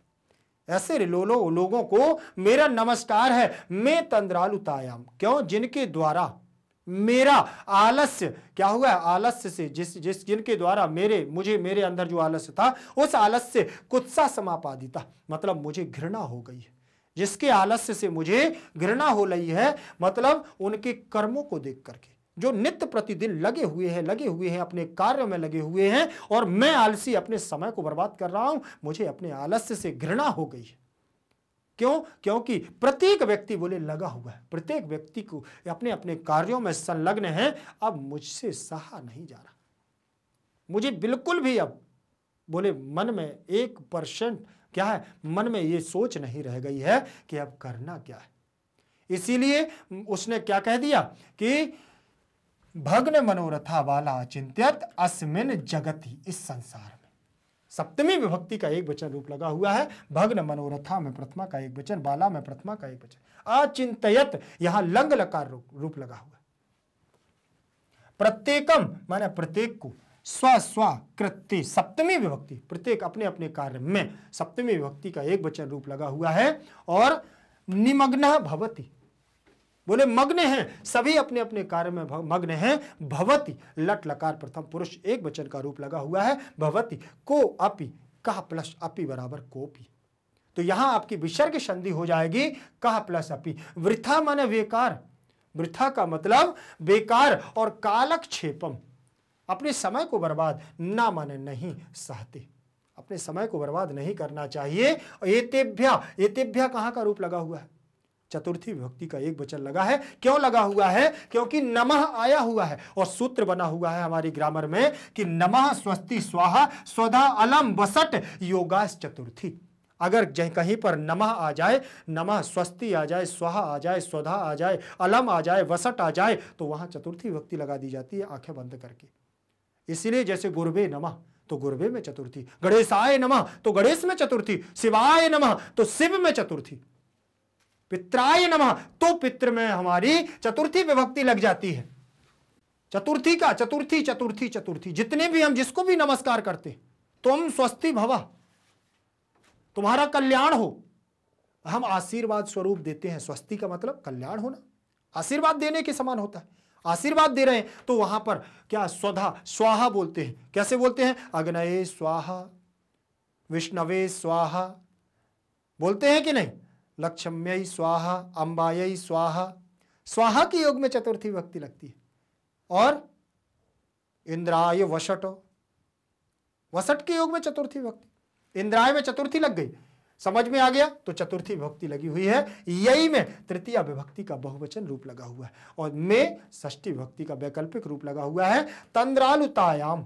ऐसे लोलो लोगों को मेरा नमस्कार है मैं तंद्रालु तायाम क्यों जिनके द्वारा मेरा आलस्य क्या हुआ है आलस्य से जिस जिस जिनके द्वारा मेरे मुझे मेरे अंदर जो आलस्य था उस आलस्य कुत्सा समापादिता मतलब मुझे घृणा हो गई है जिसके आलस्य से मुझे घृणा हो रही है मतलब उनके कर्मों को देख करके जो नित्य प्रतिदिन लगे हुए हैं लगे हुए हैं अपने कार्यों में लगे हुए हैं और मैं आलसी अपने समय को बर्बाद कर रहा हूं मुझे अपने आलस्य से घृणा हो गई है क्यों क्योंकि प्रत्येक व्यक्ति बोले लगा हुआ है प्रत्येक व्यक्ति को अपने अपने कार्यों में संलग्न है अब मुझसे सहा नहीं जा रहा मुझे बिल्कुल भी अब बोले मन में एक परसेंट क्या है मन में ये सोच नहीं रह गई है कि अब करना क्या है इसीलिए उसने क्या कह दिया कि भग्न मनोरथा वाला चिंतित अस्मिन जगति इस संसार में सप्तमी विभक्ति का एक वचन रूप लगा हुआ है भग्न मनोरथा में प्रथमा का एक वचन बाला में प्रथमा का एक वचन अचिंतयत यहां लंग लकार रूप, रूप लगा हुआ प्रत्येकम माने प्रत्येक को स्व स्व कृत्य सप्तमी विभक्ति प्रत्येक अपने अपने कार्य में सप्तमी विभक्ति का एक वचन रूप लगा हुआ है और निमग्न भवती बोले मग्न है सभी अपने अपने कार्य में मग्न है भवती लट लकार प्रथम पुरुष एक वचन का रूप लगा हुआ है भवती को अपि कह प्लस अपि बराबर कोपी तो यहां आपकी विसर्ग संधि हो जाएगी कह प्लस अपि वृथा माने बेकार वृथा का मतलब बेकार और कालक्षेपम अपने समय को बर्बाद ना माने नहीं सहते अपने समय को बर्बाद नहीं करना चाहिए एतेभ्या एतेभ्या कहां का रूप लगा हुआ है चतुर्थी विभक्ति का एक वचन लगा है क्यों लगा हुआ है क्योंकि नमः आया हुआ है और सूत्र बना हुआ है हमारी ग्रामर में कि नमः स्वस्ति स्वाहा स्वधा अलम बसट योगास चतुर्थी अगर कहीं पर नमः आ जाए नमः स्वस्ति आ जाए स्वाहा आ जाए स्वधा आ जाए अलम आ जाए वसट आ जाए तो वहां चतुर्थी विभक्ति लगा दी जाती है आंखें बंद करके इसीलिए जैसे गुरबे नमः तो गुरबे में चतुर्थी आय नमा तो गणेश में चतुर्थी शिवाय नमा तो शिव में चतुर्थी पित्राय नमा तो पित्र में हमारी चतुर्थी विभक्ति लग जाती है चतुर्थी का चतुर्थी चतुर्थी चतुर्थी जितने भी हम जिसको भी नमस्कार करते तुम स्वस्ति भवा तुम्हारा कल्याण हो हम आशीर्वाद स्वरूप देते हैं स्वस्ति का मतलब कल्याण होना आशीर्वाद देने के समान होता है आशीर्वाद दे रहे हैं तो वहां पर क्या स्वधा स्वाहा बोलते हैं कैसे बोलते हैं अग्नये स्वाहा विष्णवे स्वाहा बोलते हैं कि नहीं लक्ष्म्य स्वाहा अंबाय स्वाहा स्वाहा के योग में चतुर्थी व्यक्ति लगती है और इंद्राय वसट वसट के योग में चतुर्थी व्यक्ति इंद्राय में चतुर्थी लग गई समझ में आ गया तो चतुर्थी विभक्ति लगी हुई है यही में तृतीय विभक्ति का बहुवचन रूप लगा हुआ है और में षष्ठी विभक्ति का वैकल्पिक रूप लगा हुआ है तंद्रालुतायाम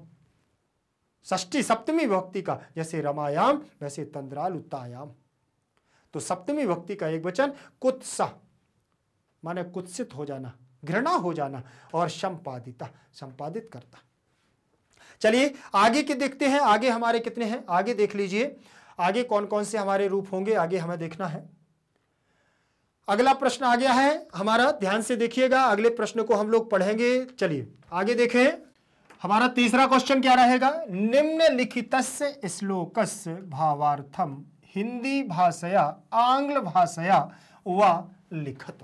षष्ठी सप्तमी विभक्ति का जैसे रमायाम वैसे तंद्रालुतायाम तो सप्तमी विभक्ति का एक वचन कुत्सा माने कुत्सित हो जाना घृणा हो जाना और संपादिता संपादित करता चलिए आगे के देखते हैं आगे हमारे कितने हैं आगे देख लीजिए आगे कौन कौन से हमारे रूप होंगे आगे हमें देखना है अगला प्रश्न आ गया है हमारा ध्यान से देखिएगा अगले प्रश्न को हम लोग पढ़ेंगे चलिए आगे देखें हमारा तीसरा क्वेश्चन क्या रहेगा निम्नलिखित श्लोकस भावार्थम हिंदी भाषया आंग्ल भाषया व लिखत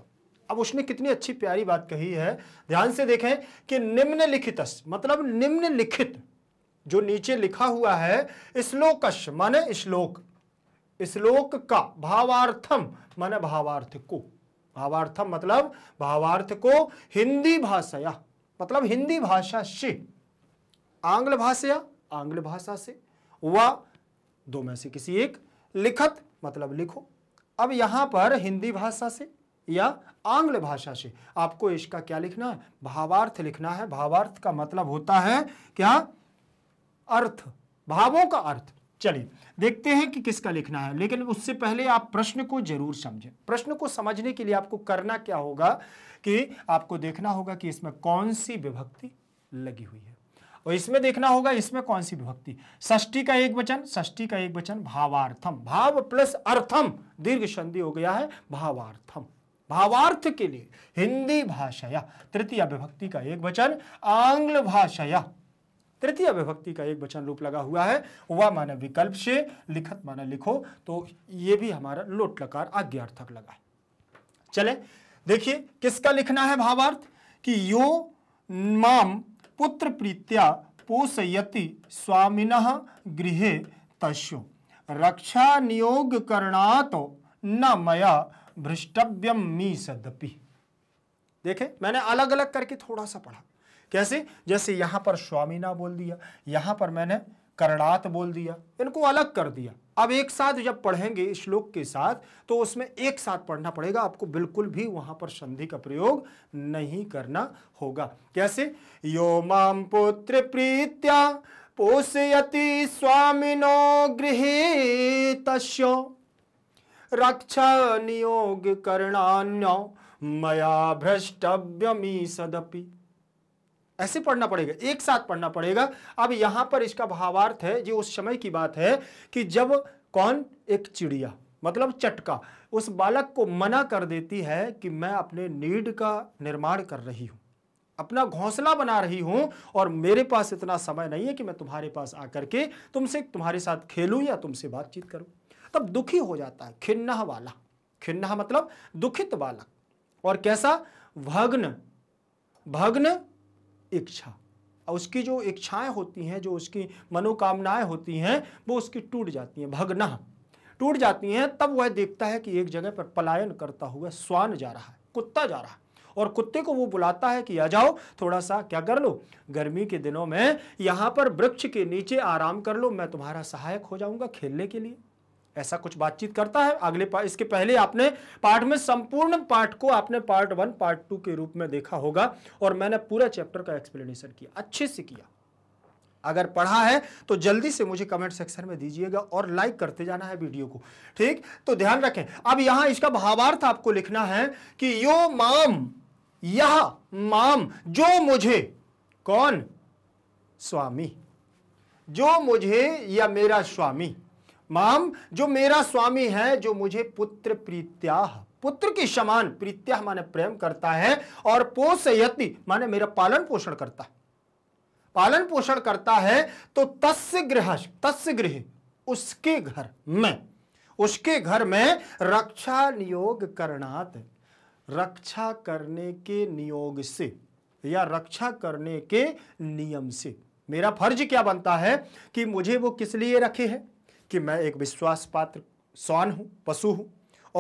अब उसने कितनी अच्छी प्यारी बात कही है ध्यान से देखें कि निम्नलिखित मतलब निम्नलिखित जो नीचे लिखा हुआ है श्लोकश माने श्लोक श्लोक का भावार्थम माने भावार्थ को भावार्थम मतलब भावार्थ को हिंदी भाषया मतलब हिंदी भाषा से आंग्ल भाषया आंग्ल भाषा से व दो में से किसी एक लिखत मतलब लिखो अब यहां पर हिंदी भाषा से या आंग्ल भाषा से आपको इसका क्या लिखना है भावार्थ लिखना है भावार्थ का मतलब होता है क्या अर्थ भावों का अर्थ चलिए देखते हैं कि किसका लिखना है लेकिन उससे पहले आप प्रश्न को जरूर समझें प्रश्न को समझने के लिए आपको करना क्या होगा कि आपको देखना होगा कि इसमें कौन सी विभक्ति लगी हुई है और इसमें देखना होगा इसमें कौन सी विभक्ति षष्टी का एक वचन षष्टी का एक वचन भावार्थम भाव प्लस अर्थम दीर्घ संधि हो गया है भावार्थम भावार्थ के लिए हिंदी भाषया तृतीय विभक्ति का एक वचन आंग्ल भाषया तृतीय विभक्ति का एक वचन रूप लगा हुआ है वह माने विकल्प से लिखत माने लिखो तो ये भी हमारा लोट लकार आज्ञार्थक लगा है चले देखिए किसका लिखना है भावार्थ कि यो माम पुत्र प्रीत्या पोषयति स्वामिन गृह तस्यो रक्षा नियोग करणात न मया भ्रष्टव्यम मी सदपि देखे मैंने अलग अलग करके थोड़ा सा पढ़ा कैसे जैसे यहाँ पर स्वामीना बोल दिया यहाँ पर मैंने करणात बोल दिया इनको अलग कर दिया अब एक साथ जब पढ़ेंगे श्लोक के साथ तो उसमें एक साथ पढ़ना पड़ेगा आपको बिल्कुल भी वहां पर संधि का प्रयोग नहीं करना होगा कैसे यो माम पुत्र प्रीत्या पोषयति स्वामिनो गृह तस्यो रक्षा नियोग करणान्य मया भ्रष्टव्यमी सदपि ऐसे पढ़ना पड़ेगा एक साथ पढ़ना पड़ेगा अब यहां पर इसका भावार्थ है जो उस समय की बात है कि जब कौन एक चिड़िया मतलब चटका उस बालक को मना कर देती है कि मैं अपने नीड का निर्माण कर रही हूं अपना घोंसला बना रही हूं और मेरे पास इतना समय नहीं है कि मैं तुम्हारे पास आकर के तुमसे तुम्हारे साथ खेलूं या तुमसे बातचीत करूं तब दुखी हो जाता है खिन्ना वाला खिन्ना मतलब दुखित बालक और कैसा भग्न भग्न इच्छा और उसकी जो इच्छाएं होती हैं जो उसकी मनोकामनाएं होती हैं वो उसकी टूट जाती हैं भगना टूट जाती हैं तब वह देखता है कि एक जगह पर पलायन करता हुआ स्वान जा रहा है कुत्ता जा रहा है और कुत्ते को वो बुलाता है कि आ जाओ थोड़ा सा क्या कर लो गर्मी के दिनों में यहाँ पर वृक्ष के नीचे आराम कर लो मैं तुम्हारा सहायक हो जाऊँगा खेलने के लिए ऐसा कुछ बातचीत करता है अगले इसके पहले आपने पार्ट में संपूर्ण पार्ट को आपने पार्ट वन पार्ट टू के रूप में देखा होगा और मैंने पूरा चैप्टर का एक्सप्लेनेशन किया अच्छे से किया अगर पढ़ा है तो जल्दी से मुझे कमेंट सेक्शन में दीजिएगा और लाइक करते जाना है वीडियो को ठीक तो ध्यान रखें अब यहां इसका भावार्थ आपको लिखना है कि यो माम यह माम जो मुझे कौन स्वामी जो मुझे या मेरा स्वामी माम जो मेरा स्वामी है जो मुझे पुत्र प्रीत्या पुत्र की समान प्रीत्या माने प्रेम करता है और पोषयति माने मेरा पालन पोषण करता है पालन पोषण करता है तो तस्य गृह तस्य गृह उसके घर में उसके घर में रक्षा नियोग करणात रक्षा करने के नियोग से या रक्षा करने के नियम से मेरा फर्ज क्या बनता है कि मुझे वो किस लिए रखे हैं कि मैं एक विश्वास पात्र सौन हूं पशु हूं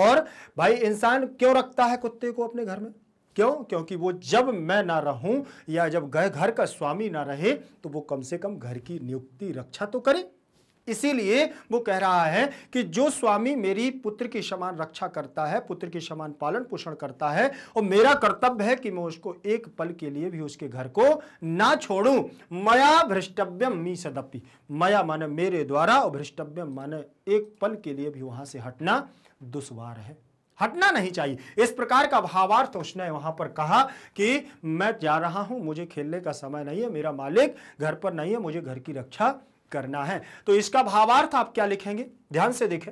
और भाई इंसान क्यों रखता है कुत्ते को अपने घर में क्यों क्योंकि वो जब मैं ना रहूं या जब घर का स्वामी ना रहे तो वो कम से कम घर की नियुक्ति रक्षा तो करे इसीलिए वो कह रहा है कि जो स्वामी मेरी पुत्र की समान रक्षा करता है पुत्र की समान पालन पोषण करता है और मेरा कर्तव्य है कि मैं उसको एक पल के लिए भी उसके घर को ना छोड़ू मया भ्रष्टव्यम मी सदपि मया माने मेरे द्वारा और भ्रष्टव्यम माने एक पल के लिए भी वहां से हटना दुश्वार है हटना नहीं चाहिए इस प्रकार का भावार्थ उसने वहां पर कहा कि मैं जा रहा हूं मुझे खेलने का समय नहीं है मेरा मालिक घर पर नहीं है मुझे घर की रक्षा करना है तो इसका भावार्थ आप क्या लिखेंगे ध्यान से देखें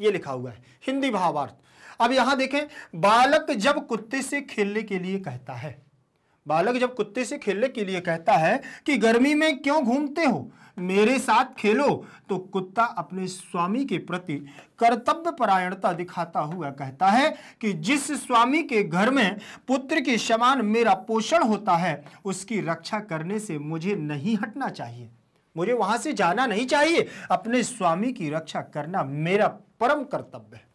ये लिखा हुआ है हिंदी भावार्थ अब यहां देखें बालक जब कुत्ते से खेलने के लिए कहता है बालक जब कुत्ते से खेलने के लिए कहता है कि गर्मी में क्यों घूमते हो मेरे साथ खेलो तो कुत्ता अपने स्वामी के प्रति कर्तव्य परायणता दिखाता हुआ कहता है कि जिस स्वामी के घर में पुत्र के समान मेरा पोषण होता है उसकी रक्षा करने से मुझे नहीं हटना चाहिए मुझे वहां से जाना नहीं चाहिए अपने स्वामी की रक्षा करना मेरा परम कर्तव्य है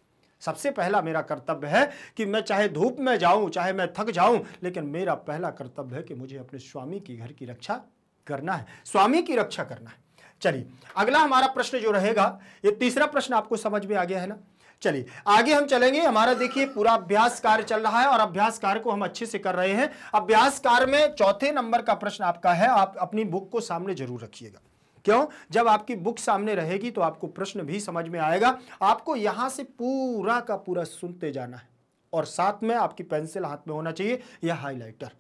सबसे पहला मेरा कर्तव्य है कि मैं चाहे धूप में जाऊं चाहे मैं थक जाऊं लेकिन मेरा पहला कर्तव्य है कि मुझे अपने स्वामी की घर की रक्षा करना है स्वामी की रक्षा करना है चलिए अगला हमारा प्रश्न जो रहेगा ये तीसरा प्रश्न आपको समझ में आ गया है ना चलिए आगे हम चलेंगे हमारा देखिए पूरा अभ्यास कार्य चल रहा है और अभ्यास कार्य को हम अच्छे से कर रहे हैं अभ्यास कार्य में चौथे नंबर का प्रश्न आपका है आप अपनी बुक को सामने जरूर रखिएगा क्यों जब आपकी बुक सामने रहेगी तो आपको प्रश्न भी समझ में आएगा आपको यहां से पूरा का पूरा सुनते जाना है और साथ में आपकी पेंसिल हाथ में होना चाहिए या हाईलाइटर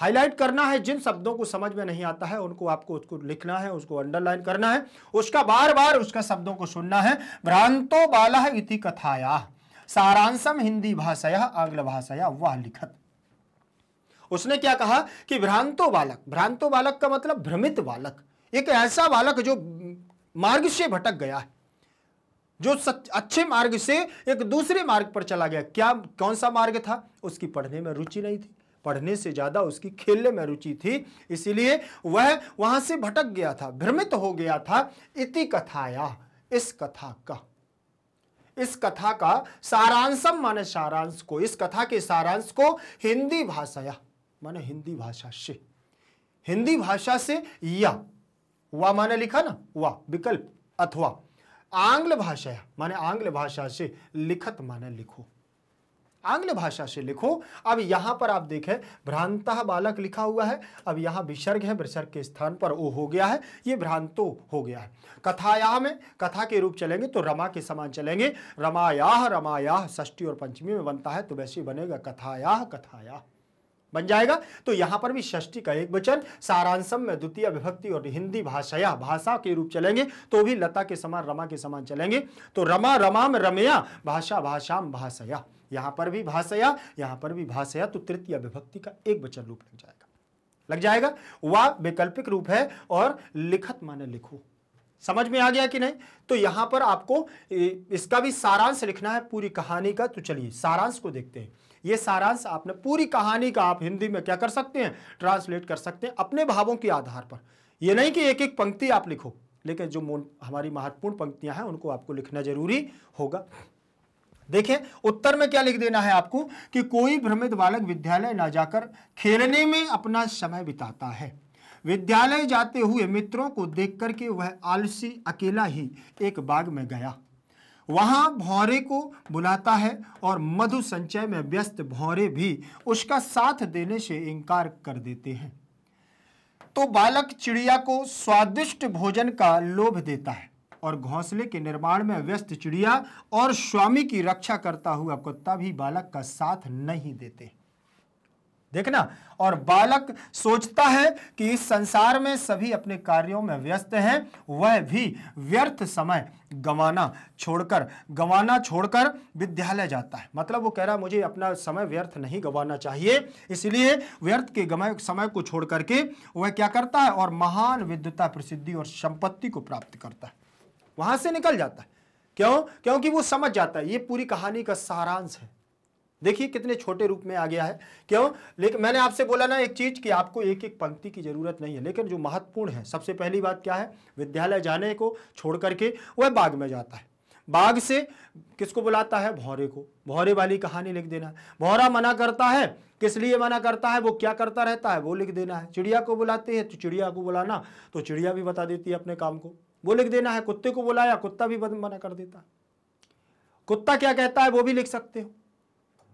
हाईलाइट करना है जिन शब्दों को समझ में नहीं आता है उनको आपको उसको लिखना है उसको अंडरलाइन करना है उसका बार बार उसका शब्दों को सुनना है भ्रांतो बाला इति कथाया सारांशम हिंदी भाषाया आंग्ल भाषाया वह लिखत उसने क्या कहा कि भ्रांतो बालक भ्रांतो बालक का मतलब भ्रमित बालक एक ऐसा बालक जो मार्ग से भटक गया है जो सच, अच्छे मार्ग से एक दूसरे मार्ग पर चला गया क्या कौन सा मार्ग था उसकी पढ़ने में रुचि नहीं थी पढ़ने से ज़्यादा उसकी खेलने में रुचि थी इसीलिए वह वहां से भटक गया था भ्रमित हो गया था इति कथाया इस कथा का इस कथा का सारांशम माने सारांश को इस कथा के सारांश को हिंदी भाषाया माने हिंदी भाषा से हिंदी भाषा से या वा माने लिखा ना वा विकल्प अथवा आंग्ल भाषा माने आंग्ल भाषा से लिखत माने लिखो आंग्ल भाषा से लिखो अब यहां पर आप देखें भ्रांत बालक लिखा हुआ है अब यहां विसर्ग है विसर्ग के स्थान पर ओ हो गया है ये भ्रांतो हो गया है कथायाह में कथा के रूप चलेंगे तो रमा के समान चलेंगे रमायाह रमायाह षष्ठी और पंचमी में बनता है तो वैसे बनेगा कथायाह कथायाह बन जाएगा तो यहां पर भी षष्टी का एक वचन सारांशम में द्वितीय विभक्ति और हिंदी भाषाया भाषा के रूप चलेंगे तो भी लता के समान रमा के समान चलेंगे तो रमा रमाम रमया भाषा भाषाम भाषया यहां पर भी भाषया यहां पर भी भाषया तो तृतीय विभक्ति का एक वचन रूप लग जाएगा लग जाएगा वह वैकल्पिक रूप है और लिखत माने लिखो समझ में आ गया कि नहीं तो यहां पर आपको इसका भी सारांश लिखना है पूरी कहानी का तो चलिए सारांश को देखते हैं ये सारांश आपने पूरी कहानी का आप हिंदी में क्या कर सकते हैं ट्रांसलेट कर सकते हैं अपने भावों के आधार पर ये नहीं कि एक एक पंक्ति आप लिखो लेकिन जो हमारी महत्वपूर्ण पंक्तियां हैं उनको आपको लिखना जरूरी होगा देखें उत्तर में क्या लिख देना है आपको कि कोई भ्रमित बालक विद्यालय ना जाकर खेलने में अपना समय बिताता है विद्यालय जाते हुए मित्रों को देख करके वह आलसी अकेला ही एक बाग में गया वहाँ भौरे को बुलाता है और मधु संचय में व्यस्त भौरे भी उसका साथ देने से इनकार कर देते हैं तो बालक चिड़िया को स्वादिष्ट भोजन का लोभ देता है और घोंसले के निर्माण में व्यस्त चिड़िया और स्वामी की रक्षा करता हुआ कुत्ता भी बालक का साथ नहीं देते हैं देखना और बालक सोचता है कि इस संसार में सभी अपने कार्यों में व्यस्त हैं वह भी व्यर्थ समय गंवाना छोड़कर गंवाना छोड़कर विद्यालय जाता है मतलब वो कह रहा है मुझे अपना समय व्यर्थ नहीं गंवाना चाहिए इसलिए व्यर्थ के गमय समय को छोड़ करके वह क्या करता है और महान विद्यता प्रसिद्धि और संपत्ति को प्राप्त करता है वहां से निकल जाता है क्यों क्योंकि वो समझ जाता है ये पूरी कहानी का सारांश है देखिए कितने छोटे रूप में आ गया है क्यों लेकिन मैंने आपसे बोला ना एक चीज़ कि आपको एक एक पंक्ति की ज़रूरत नहीं है लेकिन जो महत्वपूर्ण है सबसे पहली बात क्या है विद्यालय जाने को छोड़ करके वह बाग में जाता है बाघ से किसको बुलाता है भौरे को भौरे वाली कहानी लिख देना है भौरा मना करता है किस लिए मना करता है वो क्या करता रहता है वो लिख देना है चिड़िया को बुलाते हैं तो चिड़िया को बुलाना तो चिड़िया भी बता देती है अपने काम को वो लिख देना है कुत्ते को बुलाया कुत्ता भी मना कर देता है कुत्ता क्या कहता है वो भी लिख सकते हो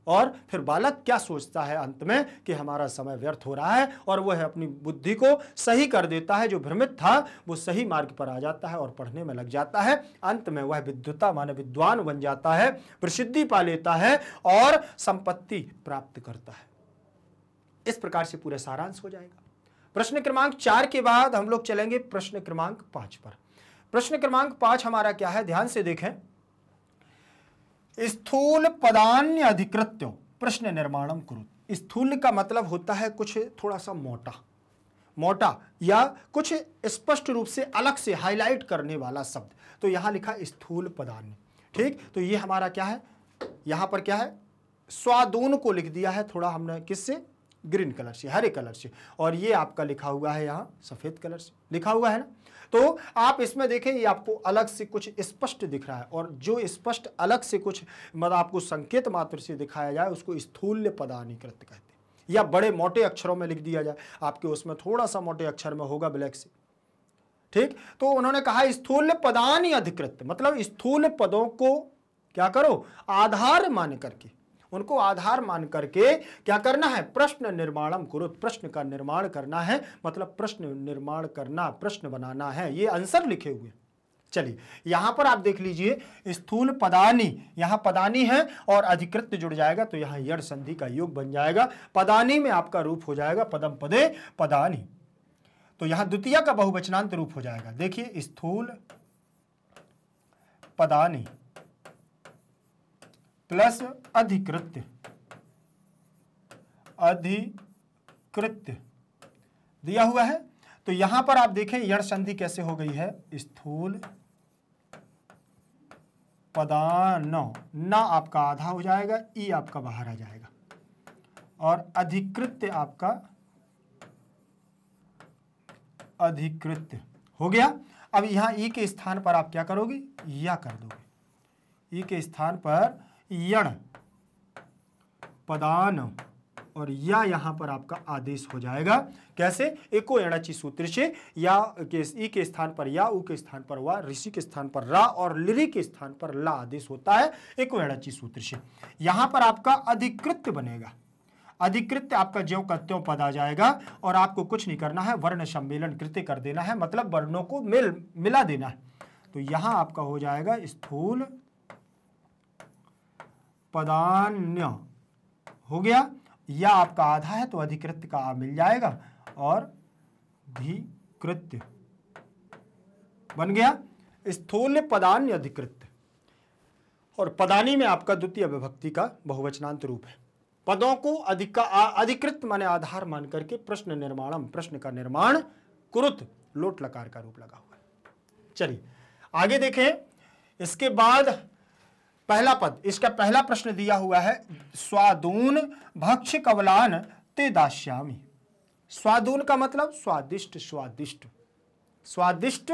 और फिर बालक क्या सोचता है अंत में कि हमारा समय व्यर्थ हो रहा है और वह अपनी बुद्धि को सही कर देता है जो भ्रमित था वो सही मार्ग पर आ जाता है और पढ़ने में लग जाता है अंत में वह विद्युता माने विद्वान बन जाता है प्रसिद्धि पा लेता है और संपत्ति प्राप्त करता है इस प्रकार से पूरा सारांश हो जाएगा प्रश्न क्रमांक चार के बाद हम लोग चलेंगे प्रश्न क्रमांक पांच पर प्रश्न क्रमांक पांच हमारा क्या है ध्यान से देखें स्थूल पदान्य अधिकृत्य प्रश्न निर्माणम करो स्थूल का मतलब होता है कुछ थोड़ा सा मोटा मोटा या कुछ स्पष्ट रूप से अलग से हाईलाइट करने वाला शब्द तो यहां लिखा स्थूल पदान्य ठीक तो ये हमारा क्या है यहां पर क्या है स्वादून को लिख दिया है थोड़ा हमने किससे ग्रीन कलर से हरे कलर से और ये आपका लिखा हुआ है यहाँ सफ़ेद कलर से लिखा हुआ है ना तो आप इसमें देखें ये आपको अलग से कुछ स्पष्ट दिख रहा है और जो स्पष्ट अलग से कुछ मतलब आपको संकेत मात्र से दिखाया जाए उसको स्थूल्य पदानिकृत कहते हैं या बड़े मोटे अक्षरों में लिख दिया जाए आपके उसमें थोड़ा सा मोटे अक्षर में होगा ब्लैक से ठीक तो उन्होंने कहा स्थूल पदान अधिकृत मतलब स्थूल पदों को क्या करो आधार मान करके उनको आधार मान करके क्या करना है प्रश्न निर्माणम गुरु प्रश्न का निर्माण करना है मतलब प्रश्न निर्माण करना प्रश्न बनाना है ये आंसर लिखे हुए चलिए यहां पर आप देख लीजिए स्थूल पदानी यहां पदानी है और अधिकृत जुड़ जाएगा तो यहां यड़ संधि का योग बन जाएगा पदानी में आपका रूप हो जाएगा पदम पदे पदानी तो यहां द्वितीय का बहुवचनांत रूप हो जाएगा देखिए स्थूल पदानी प्लस अधिकृत्य अधिकृत्य दिया हुआ है तो यहां पर आप देखें यण संधि कैसे हो गई है स्थूल पदान ना आपका आधा हो जाएगा ई आपका बाहर आ जाएगा और अधिकृत्य आपका अधिकृत्य हो गया अब यहां ई के स्थान पर आप क्या करोगे या कर दोगे ई के स्थान पर यण पदान और या यहां पर आपका आदेश हो जाएगा कैसे एको एणाची सूत्र से या के ई के स्थान पर या ऊ के स्थान पर वा ऋषि के स्थान पर रा और लिरी के स्थान पर ला आदेश होता है एको एणाची सूत्र से यहां पर आपका अधिकृत बनेगा अधिकृत आपका ज्यो का त्यों पद आ जाएगा और आपको कुछ नहीं करना है वर्ण सम्मेलन कृत्य कर देना है मतलब वर्णों को मिल मिला देना है तो यहां आपका हो जाएगा स्थूल पदान्य हो गया या आपका आधा है तो अधिकृत का आ मिल जाएगा और कृत्य बन गया स्थूल पदान्य अधिकृत और पदानी में आपका द्वितीय विभक्ति का बहुवचनांत रूप है पदों को अधिका अधिकृत माने आधार मान करके प्रश्न निर्माणम प्रश्न का निर्माण कुरुत लोट लकार का रूप लगा हुआ है चलिए आगे देखें इसके बाद पहला पद इसका पहला प्रश्न दिया हुआ है स्वादून भक्ष कवलान ते दास्यामी स्वादून का मतलब स्वादिष्ट स्वादिष्ट स्वादिष्ट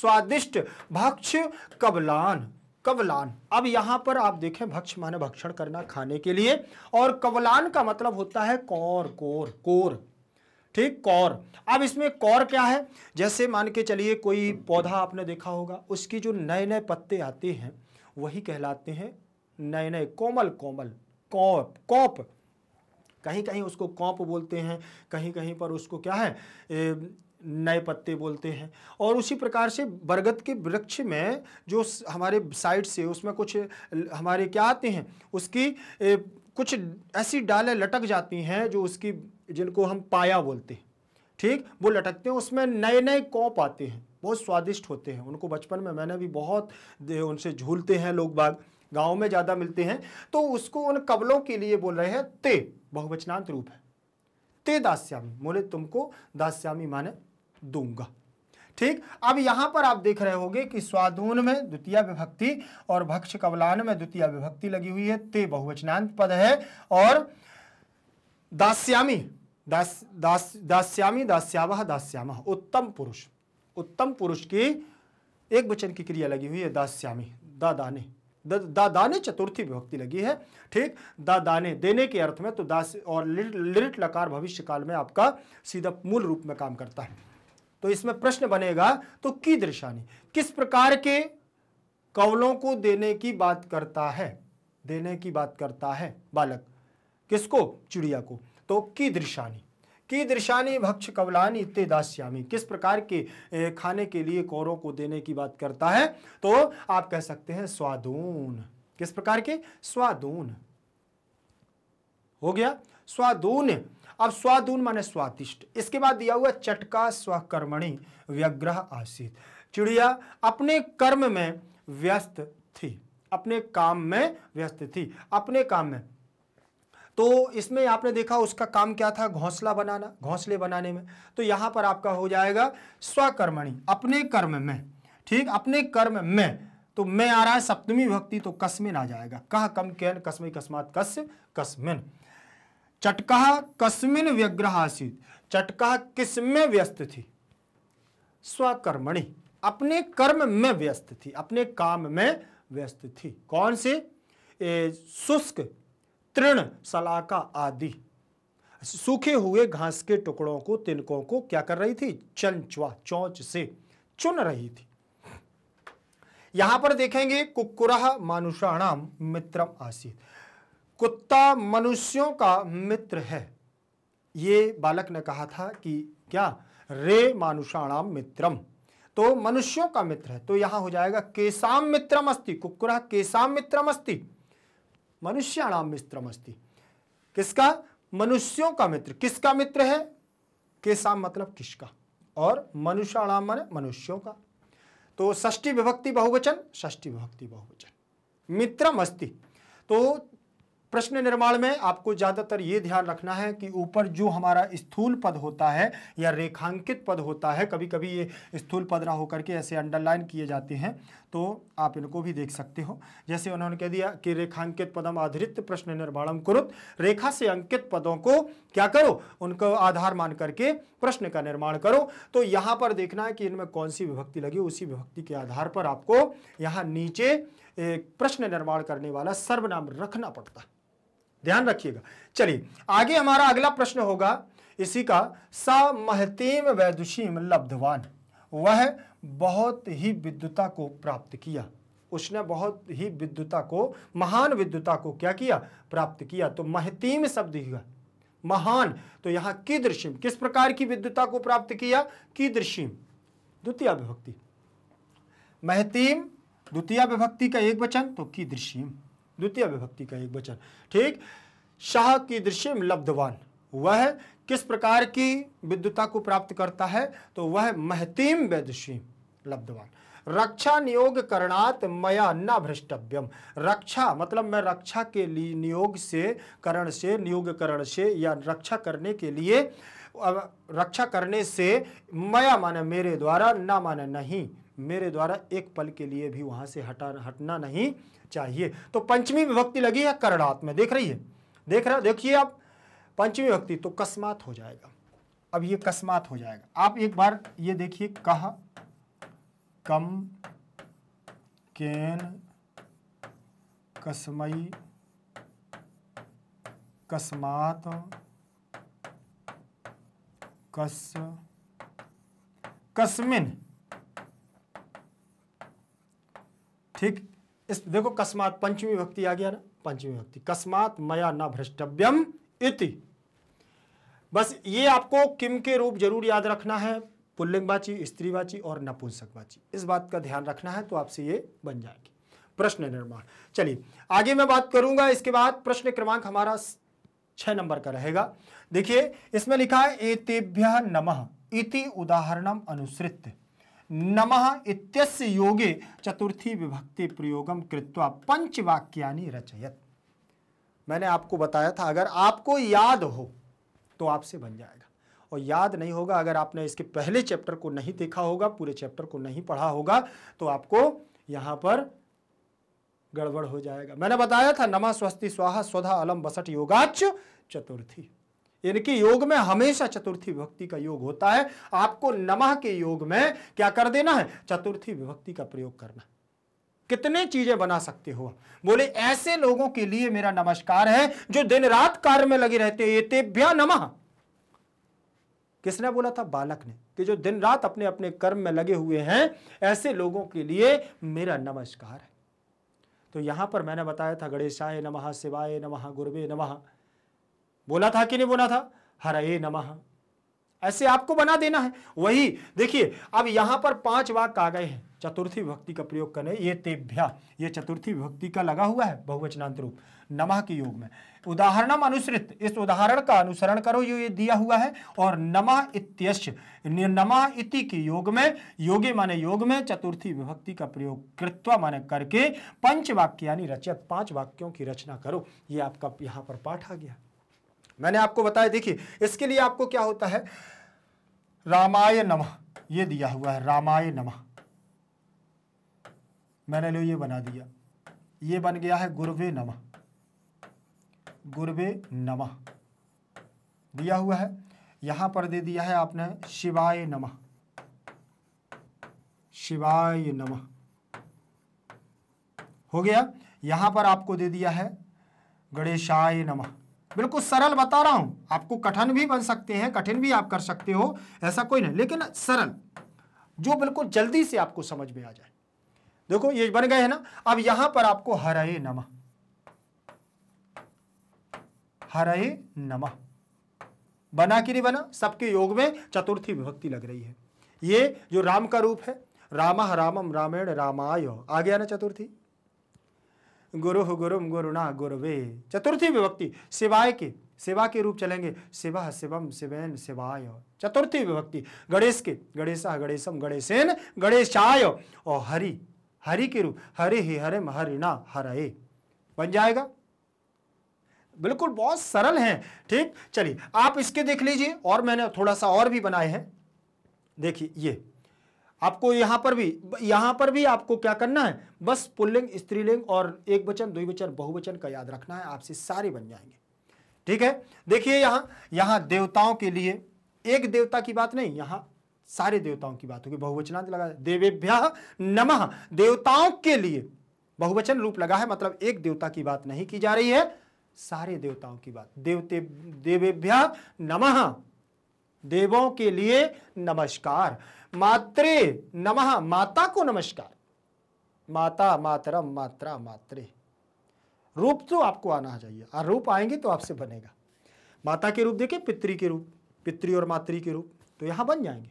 स्वादिष्ट भक्ष कवलान कवलान अब यहां पर आप देखें भक्ष माने भक्षण करना खाने के लिए और कवलान का मतलब होता है कौर कोर कोर ठीक कौर अब इसमें कौर क्या है जैसे मान के चलिए कोई पौधा आपने देखा होगा उसकी जो नए नए पत्ते आते हैं वही कहलाते हैं नए नए कोमल कोमल कौप कौप कहीं कहीं उसको कौप बोलते हैं कहीं कहीं पर उसको क्या है ए, नए पत्ते बोलते हैं और उसी प्रकार से बरगद के वृक्ष में जो हमारे साइड से उसमें कुछ हमारे क्या आते हैं उसकी ए, कुछ ऐसी डालें लटक जाती हैं जो उसकी जिनको हम पाया बोलते हैं ठीक वो लटकते हैं उसमें नए नए कौप आते हैं बहुत स्वादिष्ट होते हैं उनको बचपन में मैंने भी बहुत उनसे झूलते हैं लोग बाग गाँव में ज़्यादा मिलते हैं तो उसको उन कबलों के लिए बोल रहे हैं ते बहुवचनांत रूप है ते दास्यामी बोले तुमको दास्यामी माने दूंगा ठीक अब यहाँ पर आप देख रहे होंगे कि स्वादून में द्वितीय विभक्ति और भक्ष कबलान में द्वितीय विभक्ति लगी हुई है ते बहुवचनांत पद है और दास्यामी दास दास दास्यामी दास्यावह दास्यामह उत्तम पुरुष उत्तम पुरुष की एक वचन की क्रिया लगी हुई है दास्यामी दादाने दादाने चतुर्थी विभक्ति लगी है ठीक दादाने देने के अर्थ में तो दास और लिट, लिट लकार भविष्य काल में आपका सीधा मूल रूप में काम करता है तो इसमें प्रश्न बनेगा तो की दृशानी किस प्रकार के कवलों को देने की बात करता है देने की बात करता है बालक किसको चिड़िया को तो की दृशानी दृशानी भक्ष कवलानी इतने दास्यामी किस प्रकार के खाने के लिए कौरों को देने की बात करता है तो आप कह सकते हैं स्वादून किस प्रकार के स्वादून हो गया स्वादून अब स्वादून माने स्वादिष्ट इसके बाद दिया हुआ चटका स्वकर्मणी व्यग्रह आशित चिड़िया अपने कर्म में व्यस्त थी अपने काम में व्यस्त थी अपने काम में तो इसमें आपने देखा उसका काम क्या था घोंसला बनाना घोंसले बनाने में तो यहां पर आपका हो जाएगा स्वकर्मणी अपने कर्म में ठीक अपने कर्म में तो मैं आ रहा है सप्तमी भक्ति तो कस्मिन आ जाएगा कह कम कैन कस्मी कस्मात कस कस्मिन चटका कस्मिन व्यग्रह आसित चटका किस में व्यस्त थी स्वकर्मणी अपने कर्म में व्यस्त थी अपने काम में व्यस्त थी कौन से शुष्क तृण सलाका आदि सूखे हुए घास के टुकड़ों को तिलकों को क्या कर रही थी चंचवा चौच से चुन रही थी यहां पर देखेंगे कुकुरा मानुषाणाम मित्रम आसित कुत्ता मनुष्यों का मित्र है ये बालक ने कहा था कि क्या रे मानुषाणाम मित्रम तो मनुष्यों का मित्र है तो यहां हो जाएगा केसाम मित्रम अस्थि कुकुरा केसाम मित्रम अस्थि मनुष्याणाम मित्रमस्ति किसका मनुष्यों का मित्र किसका मित्र है किसा मतलब किसका और मनुष्याणाम मन मनुष्यों का तो ष्टी विभक्ति बहुवचन ष्टी विभक्ति बहुवचन मित्रम अस्ति तो प्रश्न निर्माण में आपको ज़्यादातर ये ध्यान रखना है कि ऊपर जो हमारा स्थूल पद होता है या रेखांकित पद होता है कभी कभी ये स्थूल पद ना होकर के ऐसे अंडरलाइन किए जाते हैं तो आप इनको भी देख सकते हो जैसे उन्होंने कह दिया कि रेखांकित पदम आधारित प्रश्न निर्माणम कुरुत रेखा से अंकित पदों को क्या करो उनको आधार मान करके प्रश्न का निर्माण करो तो यहाँ पर देखना है कि इनमें कौन सी विभक्ति लगी उसी विभक्ति के आधार पर आपको यहाँ नीचे प्रश्न निर्माण करने वाला सर्वनाम रखना पड़ता है ध्यान रखिएगा चलिए आगे हमारा अगला प्रश्न होगा इसी का सा महतेम वैदुषीम लब्धवान वह बहुत ही विद्युता को प्राप्त किया उसने बहुत ही विद्युता को महान विद्युता को क्या किया प्राप्त किया तो महतीम शब्द महान तो की कीदृशिम किस प्रकार की विद्युता को प्राप्त किया कीदृशिम द्वितीय विभक्ति महतीम द्वितीय विभक्ति का एक वचन तो कीदृशिम द्वितीय विभक्ति का एक वचन ठीक शाह की दृश्य में लब्धवान वह किस प्रकार की विद्युता को प्राप्त करता है तो वह महतीम वैदशीम लब्धवान रक्षा नियोग करणात मया न भ्रष्टव्यम रक्षा मतलब मैं रक्षा के लिए नियोग से करण से नियोग करण से या रक्षा करने के लिए रक्षा करने से मया माने मेरे द्वारा ना माने नहीं मेरे द्वारा एक पल के लिए भी वहां से हटा हटना नहीं चाहिए तो पंचमी विभक्ति लगी है करणात में देख रही है देख रहे देखिए आप पंचमी विभक्ति तो कस्मात हो जाएगा अब ये कस्मात हो जाएगा आप एक बार ये देखिए कह कम केन कस्मई कस्मात कस कस्मिन ठीक इस देखो कस्मात पंचमी भक्ति आ गया ना पंचमी भक्ति कस्मात मया न भ्रष्टव्यम इति बस ये आपको किम के रूप जरूर याद रखना है पुल्लिंगवाची स्त्रीवाची और नपुंसकवाची इस बात का ध्यान रखना है तो आपसे ये बन जाएगी प्रश्न निर्माण चलिए आगे मैं बात करूंगा इसके बाद प्रश्न क्रमांक हमारा छह नंबर का रहेगा देखिए इसमें लिखा है एतेभ्य नमः इति उदाहरणम अनुसृत्य नमः इत्यस्य योगे चतुर्थी विभक्ति प्रयोगम कृत्वा पंचवाक्यानि रचयत मैंने आपको बताया था अगर आपको याद हो तो आपसे बन जाएगा और याद नहीं होगा अगर आपने इसके पहले चैप्टर को नहीं देखा होगा पूरे चैप्टर को नहीं पढ़ा होगा तो आपको यहाँ पर गड़बड़ हो जाएगा मैंने बताया था नमः स्वस्ति स्वाहा स्वधा अलम बसट योगाच चतुर्थी यानी कि योग में हमेशा चतुर्थी विभक्ति का योग होता है आपको नमः के योग में क्या कर देना है चतुर्थी विभक्ति का प्रयोग करना कितने चीजें बना सकते हो बोले ऐसे लोगों के लिए मेरा नमस्कार है जो दिन रात कार्य में लगे रहते ये तेभ्या नमः किसने बोला था बालक ने कि जो दिन रात अपने अपने कर्म में लगे हुए हैं ऐसे लोगों के लिए मेरा नमस्कार है तो यहां पर मैंने बताया था गणेशाय नमः शिवाय नमः गुरुवे नमः बोला था कि नहीं बोला था हरे नमः ऐसे आपको बना देना है वही देखिए अब यहाँ पर पांच वाक्य आ गए हैं चतुर्थी विभक्ति का प्रयोग करें ये तेभ्या ये चतुर्थी विभक्ति का लगा हुआ है बहुवचनांत रूप नमः के योग में उदाहरणम अनुसृत इस उदाहरण का अनुसरण करो ये दिया हुआ है और नमः इत्यश नमः इति के योग में योगे माने योग में चतुर्थी विभक्ति का प्रयोग कृत्वा माने करके पंच वाक्य यानी रचित पांच वाक्यों की रचना करो ये आपका यहाँ पर पाठ आ गया मैंने आपको बताया देखिए इसके लिए आपको क्या होता है रामाय नमः ये दिया हुआ है रामाय नम मैंने लो ये बना दिया ये बन गया है गुरवे नमः गुरवे नमः दिया हुआ है यहां पर दे दिया है आपने शिवाय नमः शिवाय नमः हो गया यहां पर आपको दे दिया है गणेशाय नमः बिल्कुल सरल बता रहा हूं आपको कठिन भी बन सकते हैं कठिन भी आप कर सकते हो ऐसा कोई नहीं लेकिन सरल जो बिल्कुल जल्दी से आपको समझ में आ जाए देखो ये बन गए हैं ना अब यहां पर आपको हरे नमः हरे नमः बना कि नहीं बना सबके योग में चतुर्थी विभक्ति लग रही है ये जो राम का रूप है राम रामम रामेण रामाय आ गया ना चतुर्थी गुरु गुरुम गुरुणा गुरुवे चतुर्थी विभक्ति सिवाय के सेवा के रूप चलेंगे शिवा शिवम शिवेन शिवाय चतुर्थी विभक्ति गणेश के गणेश गणेशम गणेशन गणेशाय और हरि हरि के रूप हरे ही हरे हर हरे बन जाएगा बिल्कुल बहुत सरल है ठीक चलिए आप इसके देख लीजिए और मैंने थोड़ा सा और भी बनाए हैं देखिए ये आपको यहां पर भी यहां पर भी आपको क्या करना है बस पुल्लिंग स्त्रीलिंग और एक वचन द्विवचन बहुवचन का याद रखना है आपसे सारे बन जाएंगे ठीक है देखिए यहां यहां देवताओं के लिए एक देवता की बात नहीं यहां सारे देवताओं की बात होगी बहुवचना लगा देवेभ्या नम देवताओं के लिए बहुवचन रूप लगा है मतलब एक देवता की बात नहीं की जा रही है सारे देवताओं की बात देवते देवेभ्या नम देवों के लिए नमस्कार मात्रे नमः माता को नमस्कार माता मातरम मात्रा मात्रे रूप तो आपको आना चाहिए और रूप आएंगे तो आपसे बनेगा माता के रूप देखे पितरी के रूप पितरी और मातृ के रूप तो यहाँ बन जाएंगे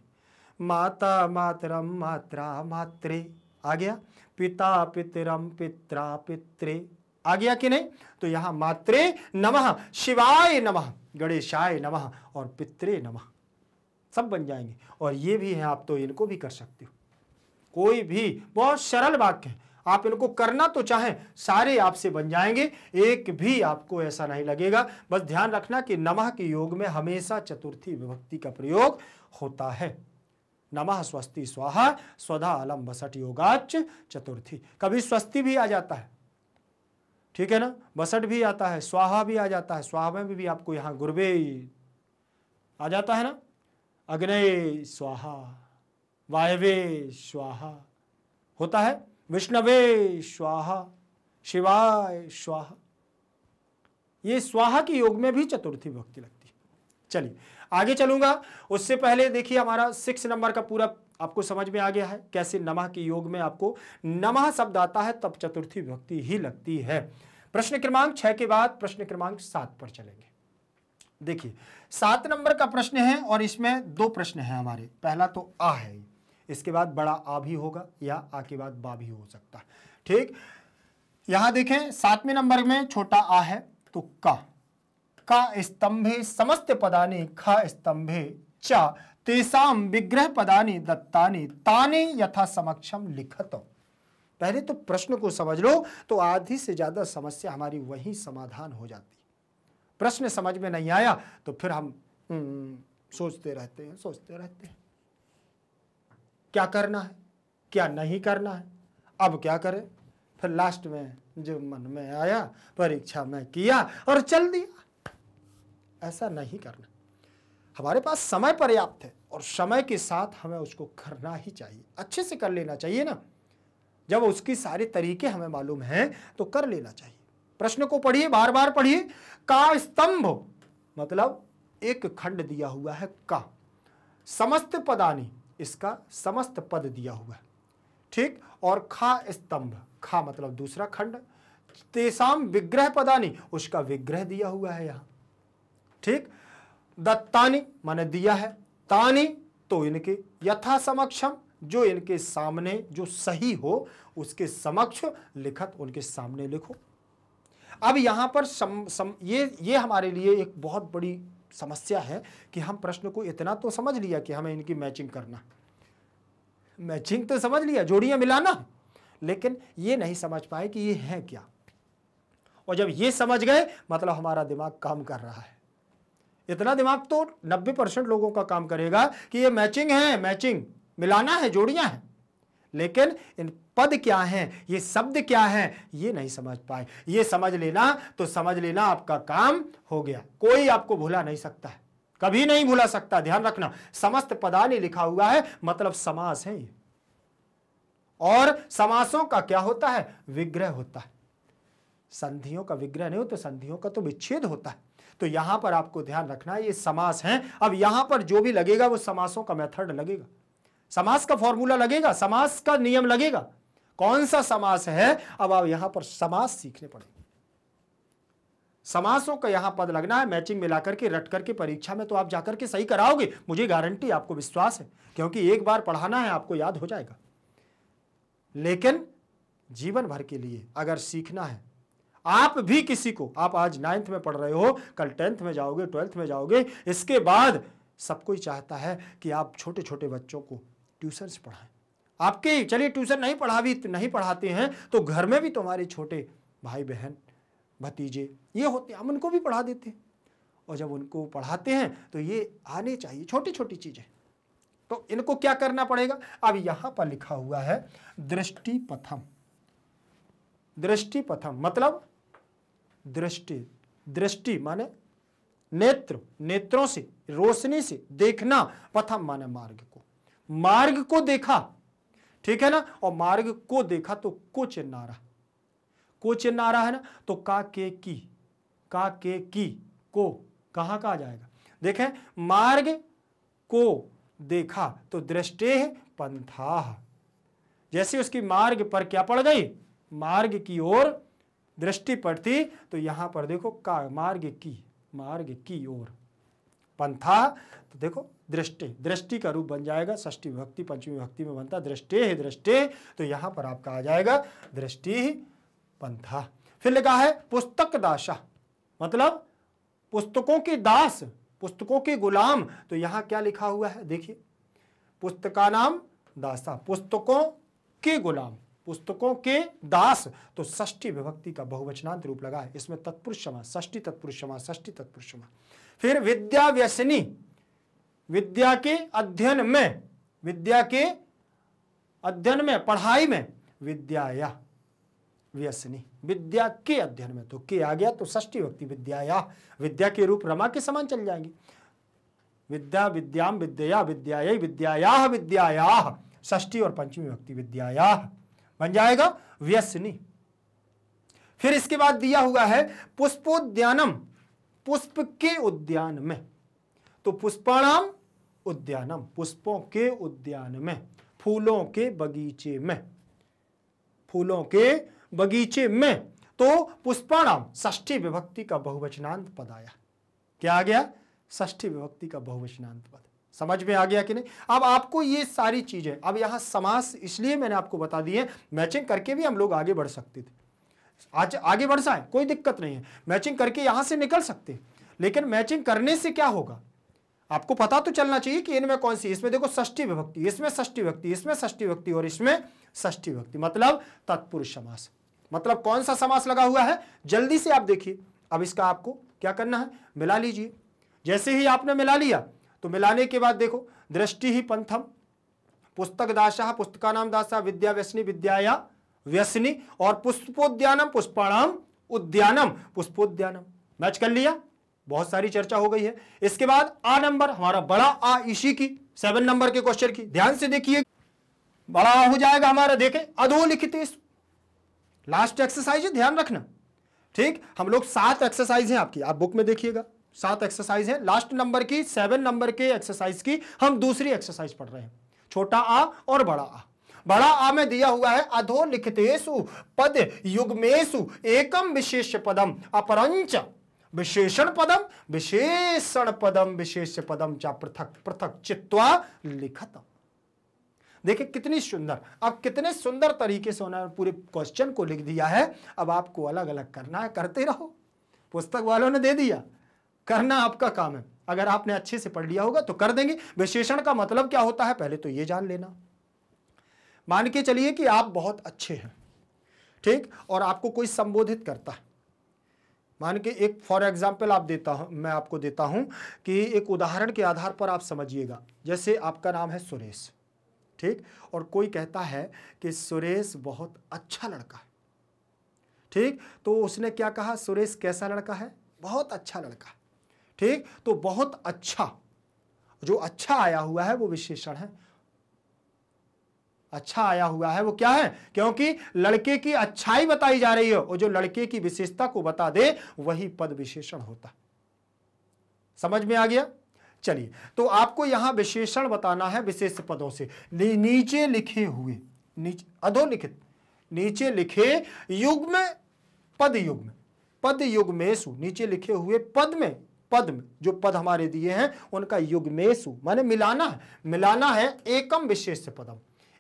माता मातरम मात्रा मात्रे आ गया पिता पितरम पित्रा पित्रे आ गया कि नहीं तो यहां मात्रे नमः शिवाय नमः गणेशाय नमः और पित्रे नमः सब बन जाएंगे और ये भी है आप तो इनको भी कर सकते हो कोई भी बहुत सरल वाक्य है आप इनको करना तो चाहें सारे आपसे बन जाएंगे एक भी आपको ऐसा नहीं लगेगा बस ध्यान रखना कि नमः के योग में हमेशा चतुर्थी विभक्ति का प्रयोग होता है नमः स्वस्ति स्वाहा स्वधा अलम बसट योगाच चतुर्थी कभी स्वस्ति भी आ जाता है ठीक है ना बसट भी आता है स्वाहा भी आ जाता है स्वाहा में भी, भी आपको यहां गुरबे आ जाता है ना अग्नय स्वाहा वायवे स्वाहा होता है विष्णवे स्वाहा शिवाय स्वाहा ये स्वाहा के योग में भी चतुर्थी भक्ति लगती है चलिए आगे चलूंगा उससे पहले देखिए हमारा सिक्स नंबर का पूरा आपको समझ में आ गया है कैसे नमः के योग में आपको नमः शब्द आता है तब चतुर्थी भक्ति ही लगती है प्रश्न क्रमांक छह के बाद प्रश्न क्रमांक सात पर चलेंगे देखिए सात नंबर का प्रश्न है और इसमें दो प्रश्न है हमारे पहला तो आ है इसके बाद बड़ा आ भी होगा या आ के बाद बा भी हो सकता है ठीक यहां देखें सातवें नंबर में छोटा आ है तो का का स्तंभे समस्त पदाने ख स्तंभे चा तेसाम विग्रह पदानी दत्ताने ताने यथा समक्षम लिखत पहले तो प्रश्न को समझ लो तो आधी से ज्यादा समस्या हमारी वही समाधान हो जाती प्रश्न समझ में नहीं आया तो फिर हम हम्म, सोचते रहते हैं सोचते रहते हैं क्या करना है क्या नहीं करना है अब क्या करें फिर लास्ट में जो मन में आया परीक्षा में किया और चल दिया ऐसा नहीं करना हमारे पास समय पर्याप्त है और समय के साथ हमें उसको करना ही चाहिए अच्छे से कर लेना चाहिए ना जब उसकी सारे तरीके हमें मालूम हैं तो कर लेना चाहिए प्रश्न को पढ़िए बार बार पढ़िए का स्तंभ मतलब एक खंड दिया हुआ है का समस्त पदानी इसका समस्त पद दिया हुआ है ठीक और खा स्तंभ खा मतलब दूसरा खंड तेसाम विग्रह पदानी उसका विग्रह दिया हुआ है यहां ठीक दत्तानी माने दिया है तानी तो इनके यथा समक्षम जो इनके सामने जो सही हो उसके समक्ष लिखत उनके सामने लिखो अब यहाँ पर सम, सम, ये ये हमारे लिए एक बहुत बड़ी समस्या है कि हम प्रश्न को इतना तो समझ लिया कि हमें इनकी मैचिंग करना मैचिंग तो समझ लिया जोड़ियाँ मिलाना लेकिन ये नहीं समझ पाए कि ये है क्या और जब ये समझ गए मतलब हमारा दिमाग काम कर रहा है इतना दिमाग तो 90 परसेंट लोगों का काम करेगा कि ये मैचिंग है मैचिंग मिलाना है जोड़ियां हैं लेकिन इन पद क्या है ये शब्द क्या है ये नहीं समझ पाए ये समझ लेना तो समझ लेना आपका काम हो गया कोई आपको भुला नहीं सकता है कभी नहीं भुला सकता ध्यान रखना समस्त पदानी लिखा हुआ है मतलब समास है ये और समासों का क्या होता है विग्रह होता है संधियों का विग्रह नहीं हो तो संधियों का तो विच्छेद होता है तो यहां पर आपको ध्यान रखना है ये समास है अब यहां पर जो भी लगेगा वो समासों का मेथड लगेगा समास का फॉर्मूला लगेगा समास का नियम लगेगा कौन सा समास है अब आप यहां पर समास सीखने पड़ेंगे समासों का यहां पद लगना है मैचिंग मिलाकर के रट करके परीक्षा में तो आप जाकर के सही कराओगे मुझे गारंटी आपको विश्वास है क्योंकि एक बार पढ़ाना है आपको याद हो जाएगा लेकिन जीवन भर के लिए अगर सीखना है आप भी किसी को आप आज नाइन्थ में पढ़ रहे हो कल टेंथ में जाओगे ट्वेल्थ में जाओगे इसके बाद सब कोई चाहता है कि आप छोटे छोटे बच्चों को ट्यूशन्स पढ़ाएं आपके चलिए ट्यूशन नहीं पढ़ा भी नहीं पढ़ाते हैं तो घर में भी तुम्हारे छोटे भाई बहन भतीजे ये होते हैं हम उनको भी पढ़ा देते हैं और जब उनको पढ़ाते हैं तो ये आने चाहिए छोटी छोटी चीज़ें तो इनको क्या करना पड़ेगा अब यहाँ पर लिखा हुआ है दृष्टि प्रथम दृष्टि प्रथम मतलब दृष्टि दृष्टि माने नेत्र नेत्रों से रोशनी से देखना पथम माने मार्ग को मार्ग को देखा ठीक है ना और मार्ग को देखा तो को चिन्ह आ रहा को चिन्ह आ रहा है ना तो का के की का के की को कहाँ कहा जाएगा देखें मार्ग को देखा तो दृष्टे पंथा जैसे उसकी मार्ग पर क्या पड़ गई मार्ग की ओर दृष्टि पड़ती तो यहां पर देखो का मार्ग की मार्ग की ओर पंथा तो देखो दृष्टि दृष्टि का रूप बन जाएगा षष्ठी विभक्ति पंचमी विभक्ति में बनता दृष्टि ही दृष्टि तो यहां पर आपका आ जाएगा दृष्टि ही पंथा फिर लिखा है पुस्तक दाशा मतलब पुस्तकों के दास पुस्तकों के गुलाम तो यहां क्या लिखा हुआ है देखिए पुस्तका नाम दासा पुस्तकों के गुलाम पुस्तकों के दास तो ष्टी विभक्ति का बहुवचनांत रूप लगा है इसमें तत्पुरुष क्षमा षष्ठी तत्पुरुष क्षमा षष्ठी तत्पुरुष क्षमा फिर विद्या व्यसनी विद्या के अध्ययन में विद्या के अध्ययन में पढ़ाई में विद्याया व्यसनी विद्या के अध्ययन में तो के आ गया तो ष्टी व्यक्ति विद्याया विद्या के रूप रमा के समान चल जाएंगे विद्या विद्याम विद्या विद्याय विद्याया विद्याया ष्टी और पंचमी व्यक्ति विद्याया बन जाएगा व्यसनी फिर इसके बाद दिया हुआ है पुष्पोद्यानम पुष्प के उद्यान में तो पुष्पाणाम उद्यानम पुष्पों के उद्यान में फूलों के बगीचे में फूलों के बगीचे में तो पुष्पाणाम ष्ठी विभक्ति का बहुवचनांत पद आया क्या आ गया ष्ठी विभक्ति का बहुवचनांत पद समझ में आ गया कि नहीं अब आपको ये सारी चीजें अब यहां समास इसलिए मैंने आपको बता दी है मैचिंग करके भी हम लोग आगे बढ़ सकते थे आज आगे बढ़ जाए कोई दिक्कत नहीं है मैचिंग करके यहां से निकल सकते लेकिन मैचिंग करने से क्या होगा आपको पता तो चलना चाहिए कि इनमें कौन सी इसमें देखो ष्ठी विभक्ति इसमें ष्ठी व्यक्ति इसमें ष्ठी व्यक्ति और इसमें षष्ठी व्यक्ति मतलब तत्पुरुष समास मतलब कौन सा समास लगा हुआ है जल्दी से आप देखिए अब इसका आपको क्या करना है मिला लीजिए जैसे ही आपने मिला लिया तो मिलाने के बाद देखो दृष्टि ही पंथम पुस्तक दासा पुस्तका नाम दासा विद्या व्यसनी विद्याया व्यसनी और पुष्पोद्यानम पुष्पाणाम उद्यानम पुष्पोद्यानम मैच कर लिया बहुत सारी चर्चा हो गई है इसके बाद आ नंबर हमारा बड़ा आ इसी की सेवन नंबर के क्वेश्चन की ध्यान से देखिए बड़ा हो जाएगा हमारा देखें अधोलिखित लास्ट एक्सरसाइज है ध्यान रखना ठीक हम लोग सात एक्सरसाइज है आपकी आप बुक में देखिएगा सात एक्सरसाइज है लास्ट नंबर की सेवन नंबर के एक्सरसाइज की हम दूसरी एक्सरसाइज पढ़ रहे हैं छोटा आ और बड़ा आ बड़ा आ में दिया हुआ है अधो अधोलिखितेशु पद युग्मेशु एकम विशेष पदम अपरंच विशेषण पदम विशेषण पदम विशेष पदम चा पृथक पृथक चित्वा लिखत देखिए कितनी सुंदर अब कितने सुंदर तरीके से उन्होंने पूरे क्वेश्चन को लिख दिया है अब आपको अलग अलग करना है करते रहो पुस्तक वालों ने दे दिया करना आपका काम है अगर आपने अच्छे से पढ़ लिया होगा तो कर देंगे विशेषण का मतलब क्या होता है पहले तो ये जान लेना मान के चलिए कि आप बहुत अच्छे हैं ठीक और आपको कोई संबोधित करता है मान के एक फॉर एग्जाम्पल आप देता हूँ मैं आपको देता हूँ कि एक उदाहरण के आधार पर आप समझिएगा जैसे आपका नाम है सुरेश ठीक और कोई कहता है कि सुरेश बहुत अच्छा लड़का है ठीक तो उसने क्या कहा सुरेश कैसा लड़का है बहुत अच्छा लड़का ठीक तो बहुत अच्छा जो अच्छा आया हुआ है वो विशेषण है अच्छा आया हुआ है वो क्या है क्योंकि लड़के की अच्छाई बताई जा रही है और जो लड़के की विशेषता को बता दे वही पद विशेषण होता है समझ में आ गया चलिए तो आपको यहां विशेषण बताना है विशेष पदों से नी, नीचे लिखे हुए नीच, अधोलिखित नीचे लिखे में पद में पद युग्मेशु नीचे लिखे हुए पद में पद में जो पद हमारे दिए हैं उनका युग्मेशु माने मिलाना है मिलाना है एकम विशेष पदम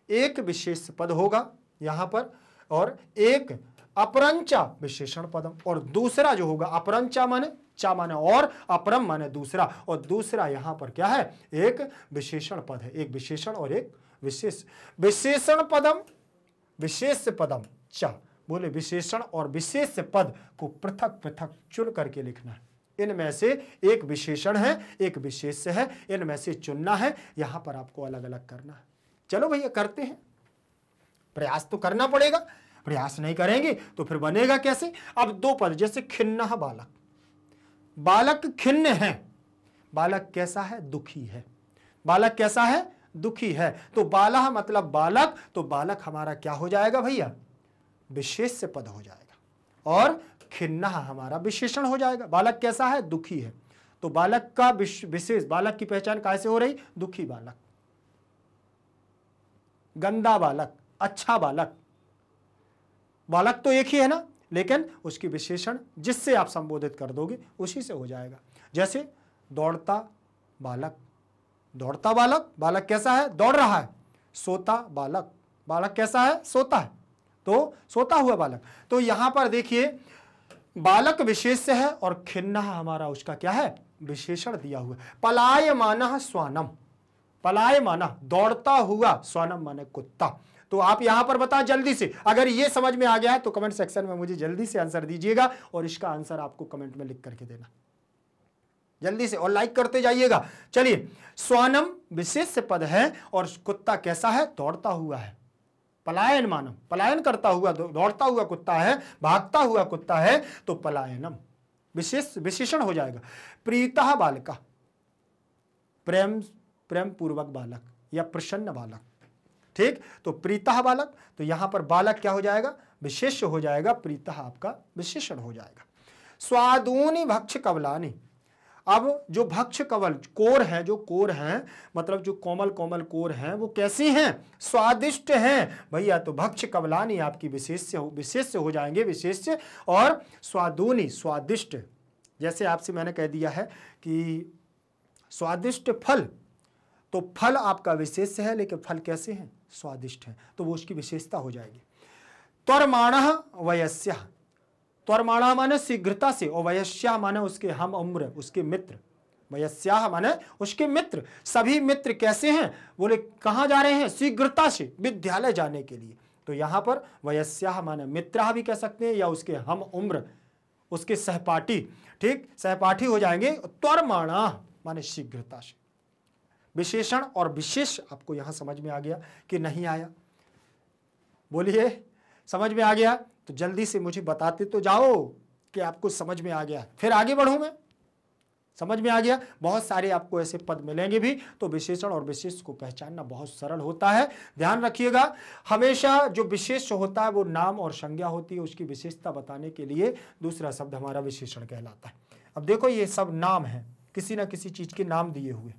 एक विशेष पद होगा यहां पर और एक अपरंचा विशेषण पदम और दूसरा जो होगा अपरंचा माने चा माने और अपरम माने दूसरा और दूसरा यहां पर क्या है एक विशेषण पद है एक विशेषण और एक विशेष विशेषण पदम विशेष पदम चा बोले विशेषण और विशेष पद को पृथक पृथक चुन करके लिखना है इनमें से एक विशेषण है एक विशेष है इनमें से चुनना है यहां पर आपको अलग अलग करना है चलो भैया करते हैं प्रयास तो करना पड़ेगा प्रयास नहीं करेंगे तो फिर बनेगा कैसे अब दो पद जैसे खिन्न बालक बालक खिन्न है बालक कैसा है दुखी है बालक कैसा है दुखी है तो बाला मतलब बालक तो बालक हमारा क्या हो जाएगा भैया विशेष पद हो जाएगा और खिन्ना हमारा विशेषण हो जाएगा बालक कैसा है दुखी है तो बालक का विशेष बालक की पहचान कैसे हो रही दुखी बालक गंदा बालक अच्छा बालक बालक तो एक ही है ना लेकिन उसकी विशेषण जिससे आप संबोधित कर दोगे उसी से हो जाएगा जैसे दौड़ता बालक दौड़ता बालक बालक कैसा है दौड़ रहा है सोता बालक बालक कैसा है सोता है तो सोता हुआ बालक तो यहां पर देखिए बालक विशेष है और खिन्ना हमारा उसका क्या है विशेषण दिया हुआ पलायमान स्वानम पलाय माना दौड़ता हुआ स्वनम माने कुत्ता तो आप यहां पर बताएं जल्दी से अगर ये समझ में आ गया है तो कमेंट सेक्शन में मुझे जल्दी से आंसर दीजिएगा और इसका आंसर आपको कमेंट में लिख करके देना जल्दी से और लाइक करते जाइएगा चलिए स्वानम विशेष पद है और कुत्ता कैसा है दौड़ता हुआ है पलायन मानम पलायन करता हुआ दौड़ता हुआ कुत्ता है भागता हुआ कुत्ता है तो पलायनम विशेष विशेषण हो जाएगा प्रीता बालिका प्रेम प्रेम पूर्वक बालक या प्रसन्न बालक ठीक तो प्रीता बालक तो यहां पर बालक क्या हो जाएगा विशेष हो जाएगा प्रीता आपका विशेषण हो जाएगा स्वादूनी भक्ष कवलानी अब जो भक्ष कवल कोर है जो कोर है मतलब जो कोमल कोमल कोर है वो कैसी हैं स्वादिष्ट हैं भैया तो भक्ष कवलानी आपकी विशेष्य हो विशेष्य हो जाएंगे विशेष्य और स्वादूनी स्वादिष्ट जैसे आपसे मैंने कह दिया है कि स्वादिष्ट फल तो फल आपका विशेष है लेकिन फल कैसे हैं स्वादिष्ट हैं तो वो उसकी विशेषता हो जाएगी त्वरमाण वयस्या त्वरमाणा माने शीघ्रता से और वयस्या माने उसके हम उम्र उसके मित्र वयस्या माने उसके मित्र सभी मित्र कैसे हैं बोले कहाँ जा रहे हैं शीघ्रता से विद्यालय जाने के लिए तो यहां पर वयस्या माने मित्र भी कह सकते हैं या उसके हम उम्र उसके सहपाठी ठीक सहपाठी हो जाएंगे त्वरमाणा माने शीघ्रता से विशेषण और विशेष आपको यहां समझ में आ गया कि नहीं आया बोलिए समझ में आ गया तो जल्दी से मुझे बताते तो जाओ कि आपको समझ में आ गया फिर आगे बढ़ू मैं समझ में आ गया बहुत सारे आपको ऐसे पद मिलेंगे भी तो विशेषण और विशेष को पहचानना बहुत सरल होता है ध्यान रखिएगा हमेशा जो विशेष होता है वो नाम और संज्ञा होती है उसकी विशेषता बताने के लिए दूसरा शब्द हमारा विशेषण कहलाता है अब देखो ये सब नाम है किसी ना किसी चीज़ के नाम दिए हुए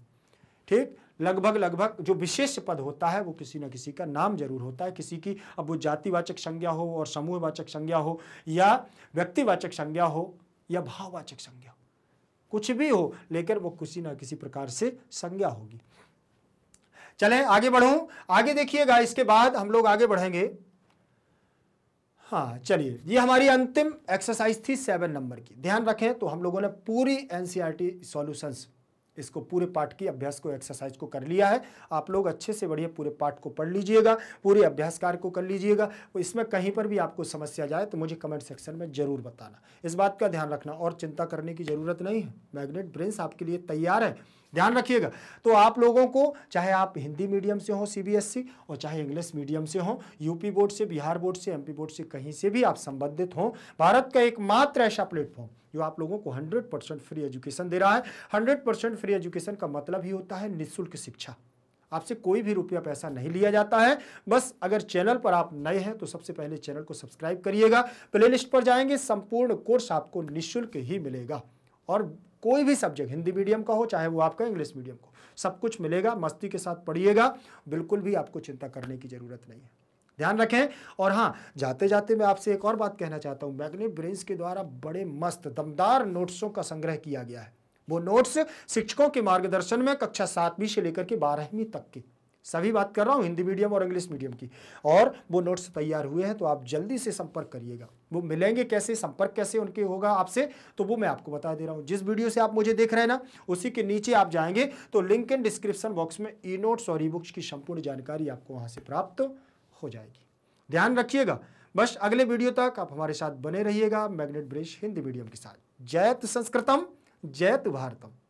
ठीक लगभग लगभग जो विशेष पद होता है वो किसी न किसी का नाम जरूर होता है किसी की अब वो जातिवाचक संज्ञा हो और समूहवाचक संज्ञा हो या व्यक्तिवाचक संज्ञा हो या भाववाचक संज्ञा हो कुछ भी हो लेकर वो किसी ना किसी प्रकार से संज्ञा होगी चले आगे बढ़ूं आगे देखिएगा इसके बाद हम लोग आगे बढ़ेंगे हाँ चलिए ये हमारी अंतिम एक्सरसाइज थी सेवन नंबर की ध्यान रखें तो हम लोगों ने पूरी एनसीईआरटी सॉल्यूशंस इसको पूरे पाठ की अभ्यास को एक्सरसाइज को कर लिया है आप लोग अच्छे से बढ़िया पूरे पाठ को पढ़ लीजिएगा पूरे अभ्यास कार्य को कर लीजिएगा इसमें कहीं पर भी आपको समस्या जाए तो मुझे कमेंट सेक्शन में ज़रूर बताना इस बात का ध्यान रखना और चिंता करने की ज़रूरत नहीं है मैग्नेट ब्रेन्स आपके लिए तैयार है ध्यान रखिएगा तो आप लोगों को चाहे आप हिंदी मीडियम से हो सीबीएसई e, और चाहे इंग्लिश मीडियम से हो यूपी बोर्ड से बिहार बोर्ड से एमपी बोर्ड से कहीं से भी आप संबंधित हों भारत का एकमात्र ऐसा प्लेटफॉर्म जो आप लोगों को 100 परसेंट फ्री एजुकेशन दे रहा है 100 परसेंट फ्री एजुकेशन का मतलब ही होता है निःशुल्क शिक्षा आपसे कोई भी रुपया पैसा नहीं लिया जाता है बस अगर चैनल पर आप नए हैं तो सबसे पहले चैनल को सब्सक्राइब करिएगा प्लेलिस्ट पर जाएंगे संपूर्ण कोर्स आपको निःशुल्क ही मिलेगा और कोई भी सब्जेक्ट हिंदी मीडियम का हो चाहे वो आपका इंग्लिश मीडियम का सब कुछ मिलेगा मस्ती के साथ पढ़िएगा बिल्कुल भी आपको चिंता करने की ज़रूरत नहीं है ध्यान रखें और हाँ जाते जाते मैं आपसे एक और बात कहना चाहता हूँ मैग्नेट ब्रेन्स के द्वारा बड़े मस्त दमदार नोट्सों का संग्रह किया गया है वो नोट्स शिक्षकों के मार्गदर्शन में कक्षा सातवीं से लेकर के बारहवीं तक के सभी बात कर रहा हूँ हिंदी मीडियम और इंग्लिश मीडियम की और वो नोट्स तैयार हुए हैं तो आप जल्दी से संपर्क करिएगा वो मिलेंगे कैसे संपर्क कैसे उनके होगा आपसे तो वो मैं आपको बता दे रहा हूँ जिस वीडियो से आप मुझे देख रहे हैं ना उसी के नीचे आप जाएंगे तो लिंक इन डिस्क्रिप्शन बॉक्स में ई नोट्स और ई बुक्स की संपूर्ण जानकारी आपको वहाँ से प्राप्त हो जाएगी ध्यान रखिएगा बस अगले वीडियो तक आप हमारे साथ बने रहिएगा मैग्नेट ब्रिज हिंदी मीडियम के साथ जयत संस्कृतम जयत भारतम